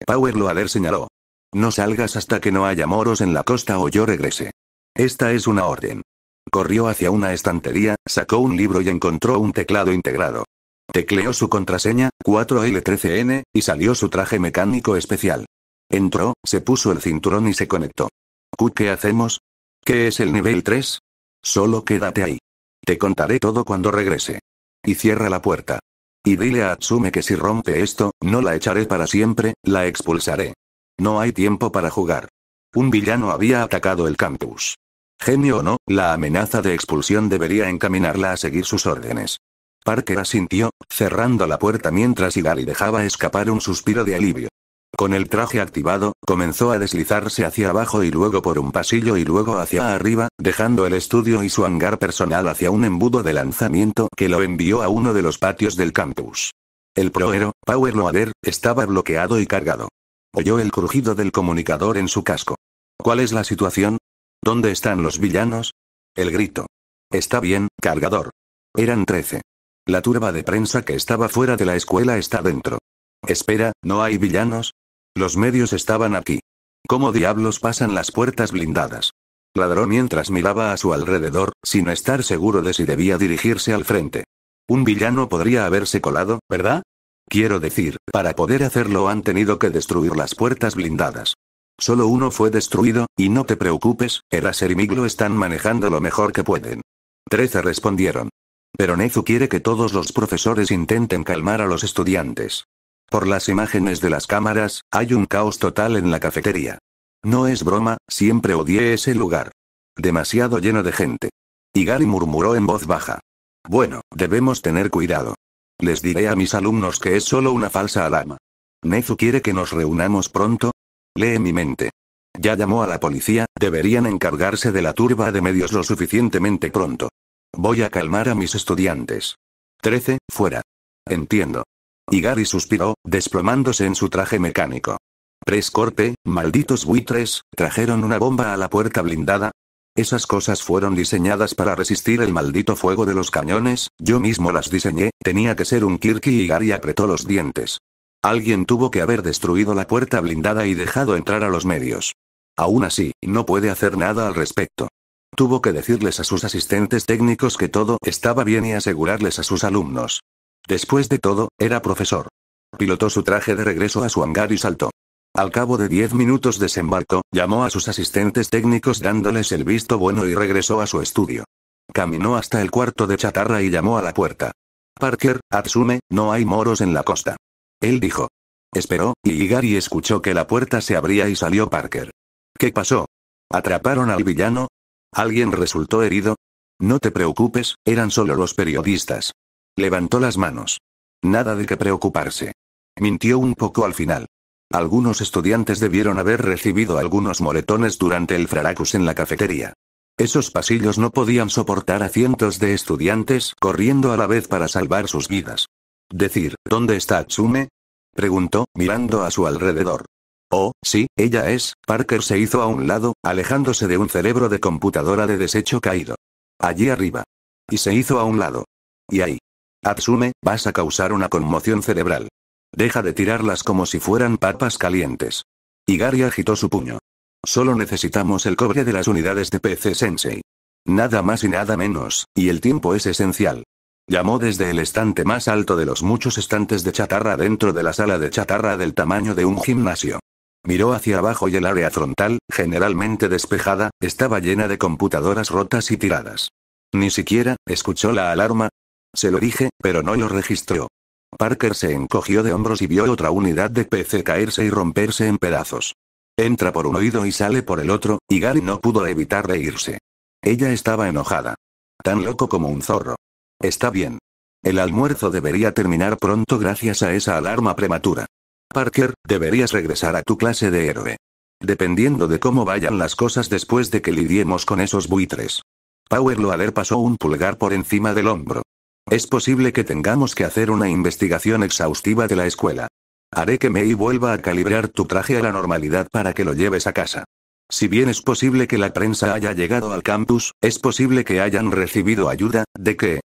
Power Loader señaló. No salgas hasta que no haya moros en la costa o yo regrese. Esta es una orden. Corrió hacia una estantería, sacó un libro y encontró un teclado integrado. Tecleó su contraseña, 4L13N, y salió su traje mecánico especial. Entró, se puso el cinturón y se conectó. ¿qué hacemos? ¿Qué es el nivel 3? Solo quédate ahí. Te contaré todo cuando regrese. Y cierra la puerta. Y dile a Atsume que si rompe esto, no la echaré para siempre, la expulsaré. No hay tiempo para jugar. Un villano había atacado el campus. Genio o no, la amenaza de expulsión debería encaminarla a seguir sus órdenes. Parker asintió, cerrando la puerta mientras Igali dejaba escapar un suspiro de alivio. Con el traje activado, comenzó a deslizarse hacia abajo y luego por un pasillo y luego hacia arriba, dejando el estudio y su hangar personal hacia un embudo de lanzamiento que lo envió a uno de los patios del campus. El proero, Power Loader, estaba bloqueado y cargado. Oyó el crujido del comunicador en su casco. ¿Cuál es la situación? ¿Dónde están los villanos? El grito. Está bien, cargador. Eran trece. La turba de prensa que estaba fuera de la escuela está dentro. Espera, ¿no hay villanos? Los medios estaban aquí. ¿Cómo diablos pasan las puertas blindadas? Ladró mientras miraba a su alrededor, sin estar seguro de si debía dirigirse al frente. Un villano podría haberse colado, ¿verdad? Quiero decir, para poder hacerlo han tenido que destruir las puertas blindadas. Solo uno fue destruido, y no te preocupes, Eraser y Miglo están manejando lo mejor que pueden. Trece respondieron. Pero Nezu quiere que todos los profesores intenten calmar a los estudiantes. Por las imágenes de las cámaras, hay un caos total en la cafetería. No es broma, siempre odié ese lugar. Demasiado lleno de gente. Y Gary murmuró en voz baja. Bueno, debemos tener cuidado. Les diré a mis alumnos que es solo una falsa alarma. ¿Nezu quiere que nos reunamos pronto? Lee mi mente. Ya llamó a la policía, deberían encargarse de la turba de medios lo suficientemente pronto. Voy a calmar a mis estudiantes. 13, fuera. Entiendo. Y Gary suspiró, desplomándose en su traje mecánico. Prescorte, malditos buitres, trajeron una bomba a la puerta blindada. Esas cosas fueron diseñadas para resistir el maldito fuego de los cañones, yo mismo las diseñé, tenía que ser un Kirky y Gary apretó los dientes. Alguien tuvo que haber destruido la puerta blindada y dejado entrar a los medios. Aún así, no puede hacer nada al respecto. Tuvo que decirles a sus asistentes técnicos que todo estaba bien y asegurarles a sus alumnos. Después de todo, era profesor. Pilotó su traje de regreso a su hangar y saltó. Al cabo de diez minutos desembarcó, llamó a sus asistentes técnicos dándoles el visto bueno y regresó a su estudio. Caminó hasta el cuarto de chatarra y llamó a la puerta. Parker, Atsume, no hay moros en la costa. Él dijo. Esperó, y Igari escuchó que la puerta se abría y salió Parker. ¿Qué pasó? ¿Atraparon al villano? ¿Alguien resultó herido? No te preocupes, eran solo los periodistas. Levantó las manos. Nada de qué preocuparse. Mintió un poco al final. Algunos estudiantes debieron haber recibido algunos moretones durante el fracas en la cafetería. Esos pasillos no podían soportar a cientos de estudiantes corriendo a la vez para salvar sus vidas. Decir, ¿dónde está Tsume? preguntó, mirando a su alrededor. Oh, sí, ella es, Parker se hizo a un lado, alejándose de un cerebro de computadora de desecho caído. Allí arriba. Y se hizo a un lado. Y ahí. Absume, vas a causar una conmoción cerebral. Deja de tirarlas como si fueran papas calientes. Y Gary agitó su puño. Solo necesitamos el cobre de las unidades de PC Sensei. Nada más y nada menos, y el tiempo es esencial. Llamó desde el estante más alto de los muchos estantes de chatarra dentro de la sala de chatarra del tamaño de un gimnasio. Miró hacia abajo y el área frontal, generalmente despejada, estaba llena de computadoras rotas y tiradas. Ni siquiera, escuchó la alarma. Se lo dije, pero no lo registró. Parker se encogió de hombros y vio otra unidad de PC caerse y romperse en pedazos. Entra por un oído y sale por el otro, y Gary no pudo evitar reírse. Ella estaba enojada. Tan loco como un zorro. Está bien. El almuerzo debería terminar pronto gracias a esa alarma prematura. Parker, deberías regresar a tu clase de héroe. Dependiendo de cómo vayan las cosas después de que lidiemos con esos buitres. Power Loader pasó un pulgar por encima del hombro. Es posible que tengamos que hacer una investigación exhaustiva de la escuela. Haré que May vuelva a calibrar tu traje a la normalidad para que lo lleves a casa. Si bien es posible que la prensa haya llegado al campus, es posible que hayan recibido ayuda, ¿de qué?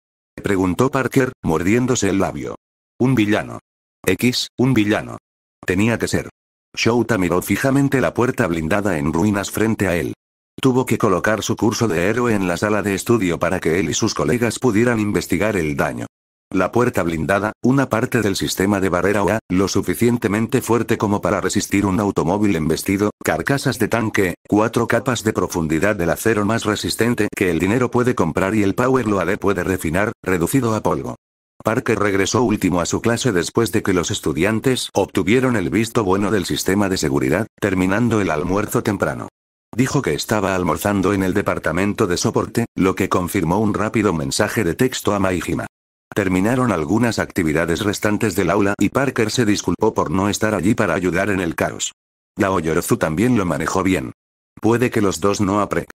Preguntó Parker, mordiéndose el labio. Un villano. X, un villano. Tenía que ser. Shouta miró fijamente la puerta blindada en ruinas frente a él. Tuvo que colocar su curso de héroe en la sala de estudio para que él y sus colegas pudieran investigar el daño. La puerta blindada, una parte del sistema de barrera OA, lo suficientemente fuerte como para resistir un automóvil embestido, carcasas de tanque, cuatro capas de profundidad del acero más resistente que el dinero puede comprar y el Power loader puede refinar, reducido a polvo. Parker regresó último a su clase después de que los estudiantes obtuvieron el visto bueno del sistema de seguridad, terminando el almuerzo temprano. Dijo que estaba almorzando en el departamento de soporte, lo que confirmó un rápido mensaje de texto a Maijima. Terminaron algunas actividades restantes del aula y Parker se disculpó por no estar allí para ayudar en el caos. La Oyorozu también lo manejó bien. Puede que los dos no apre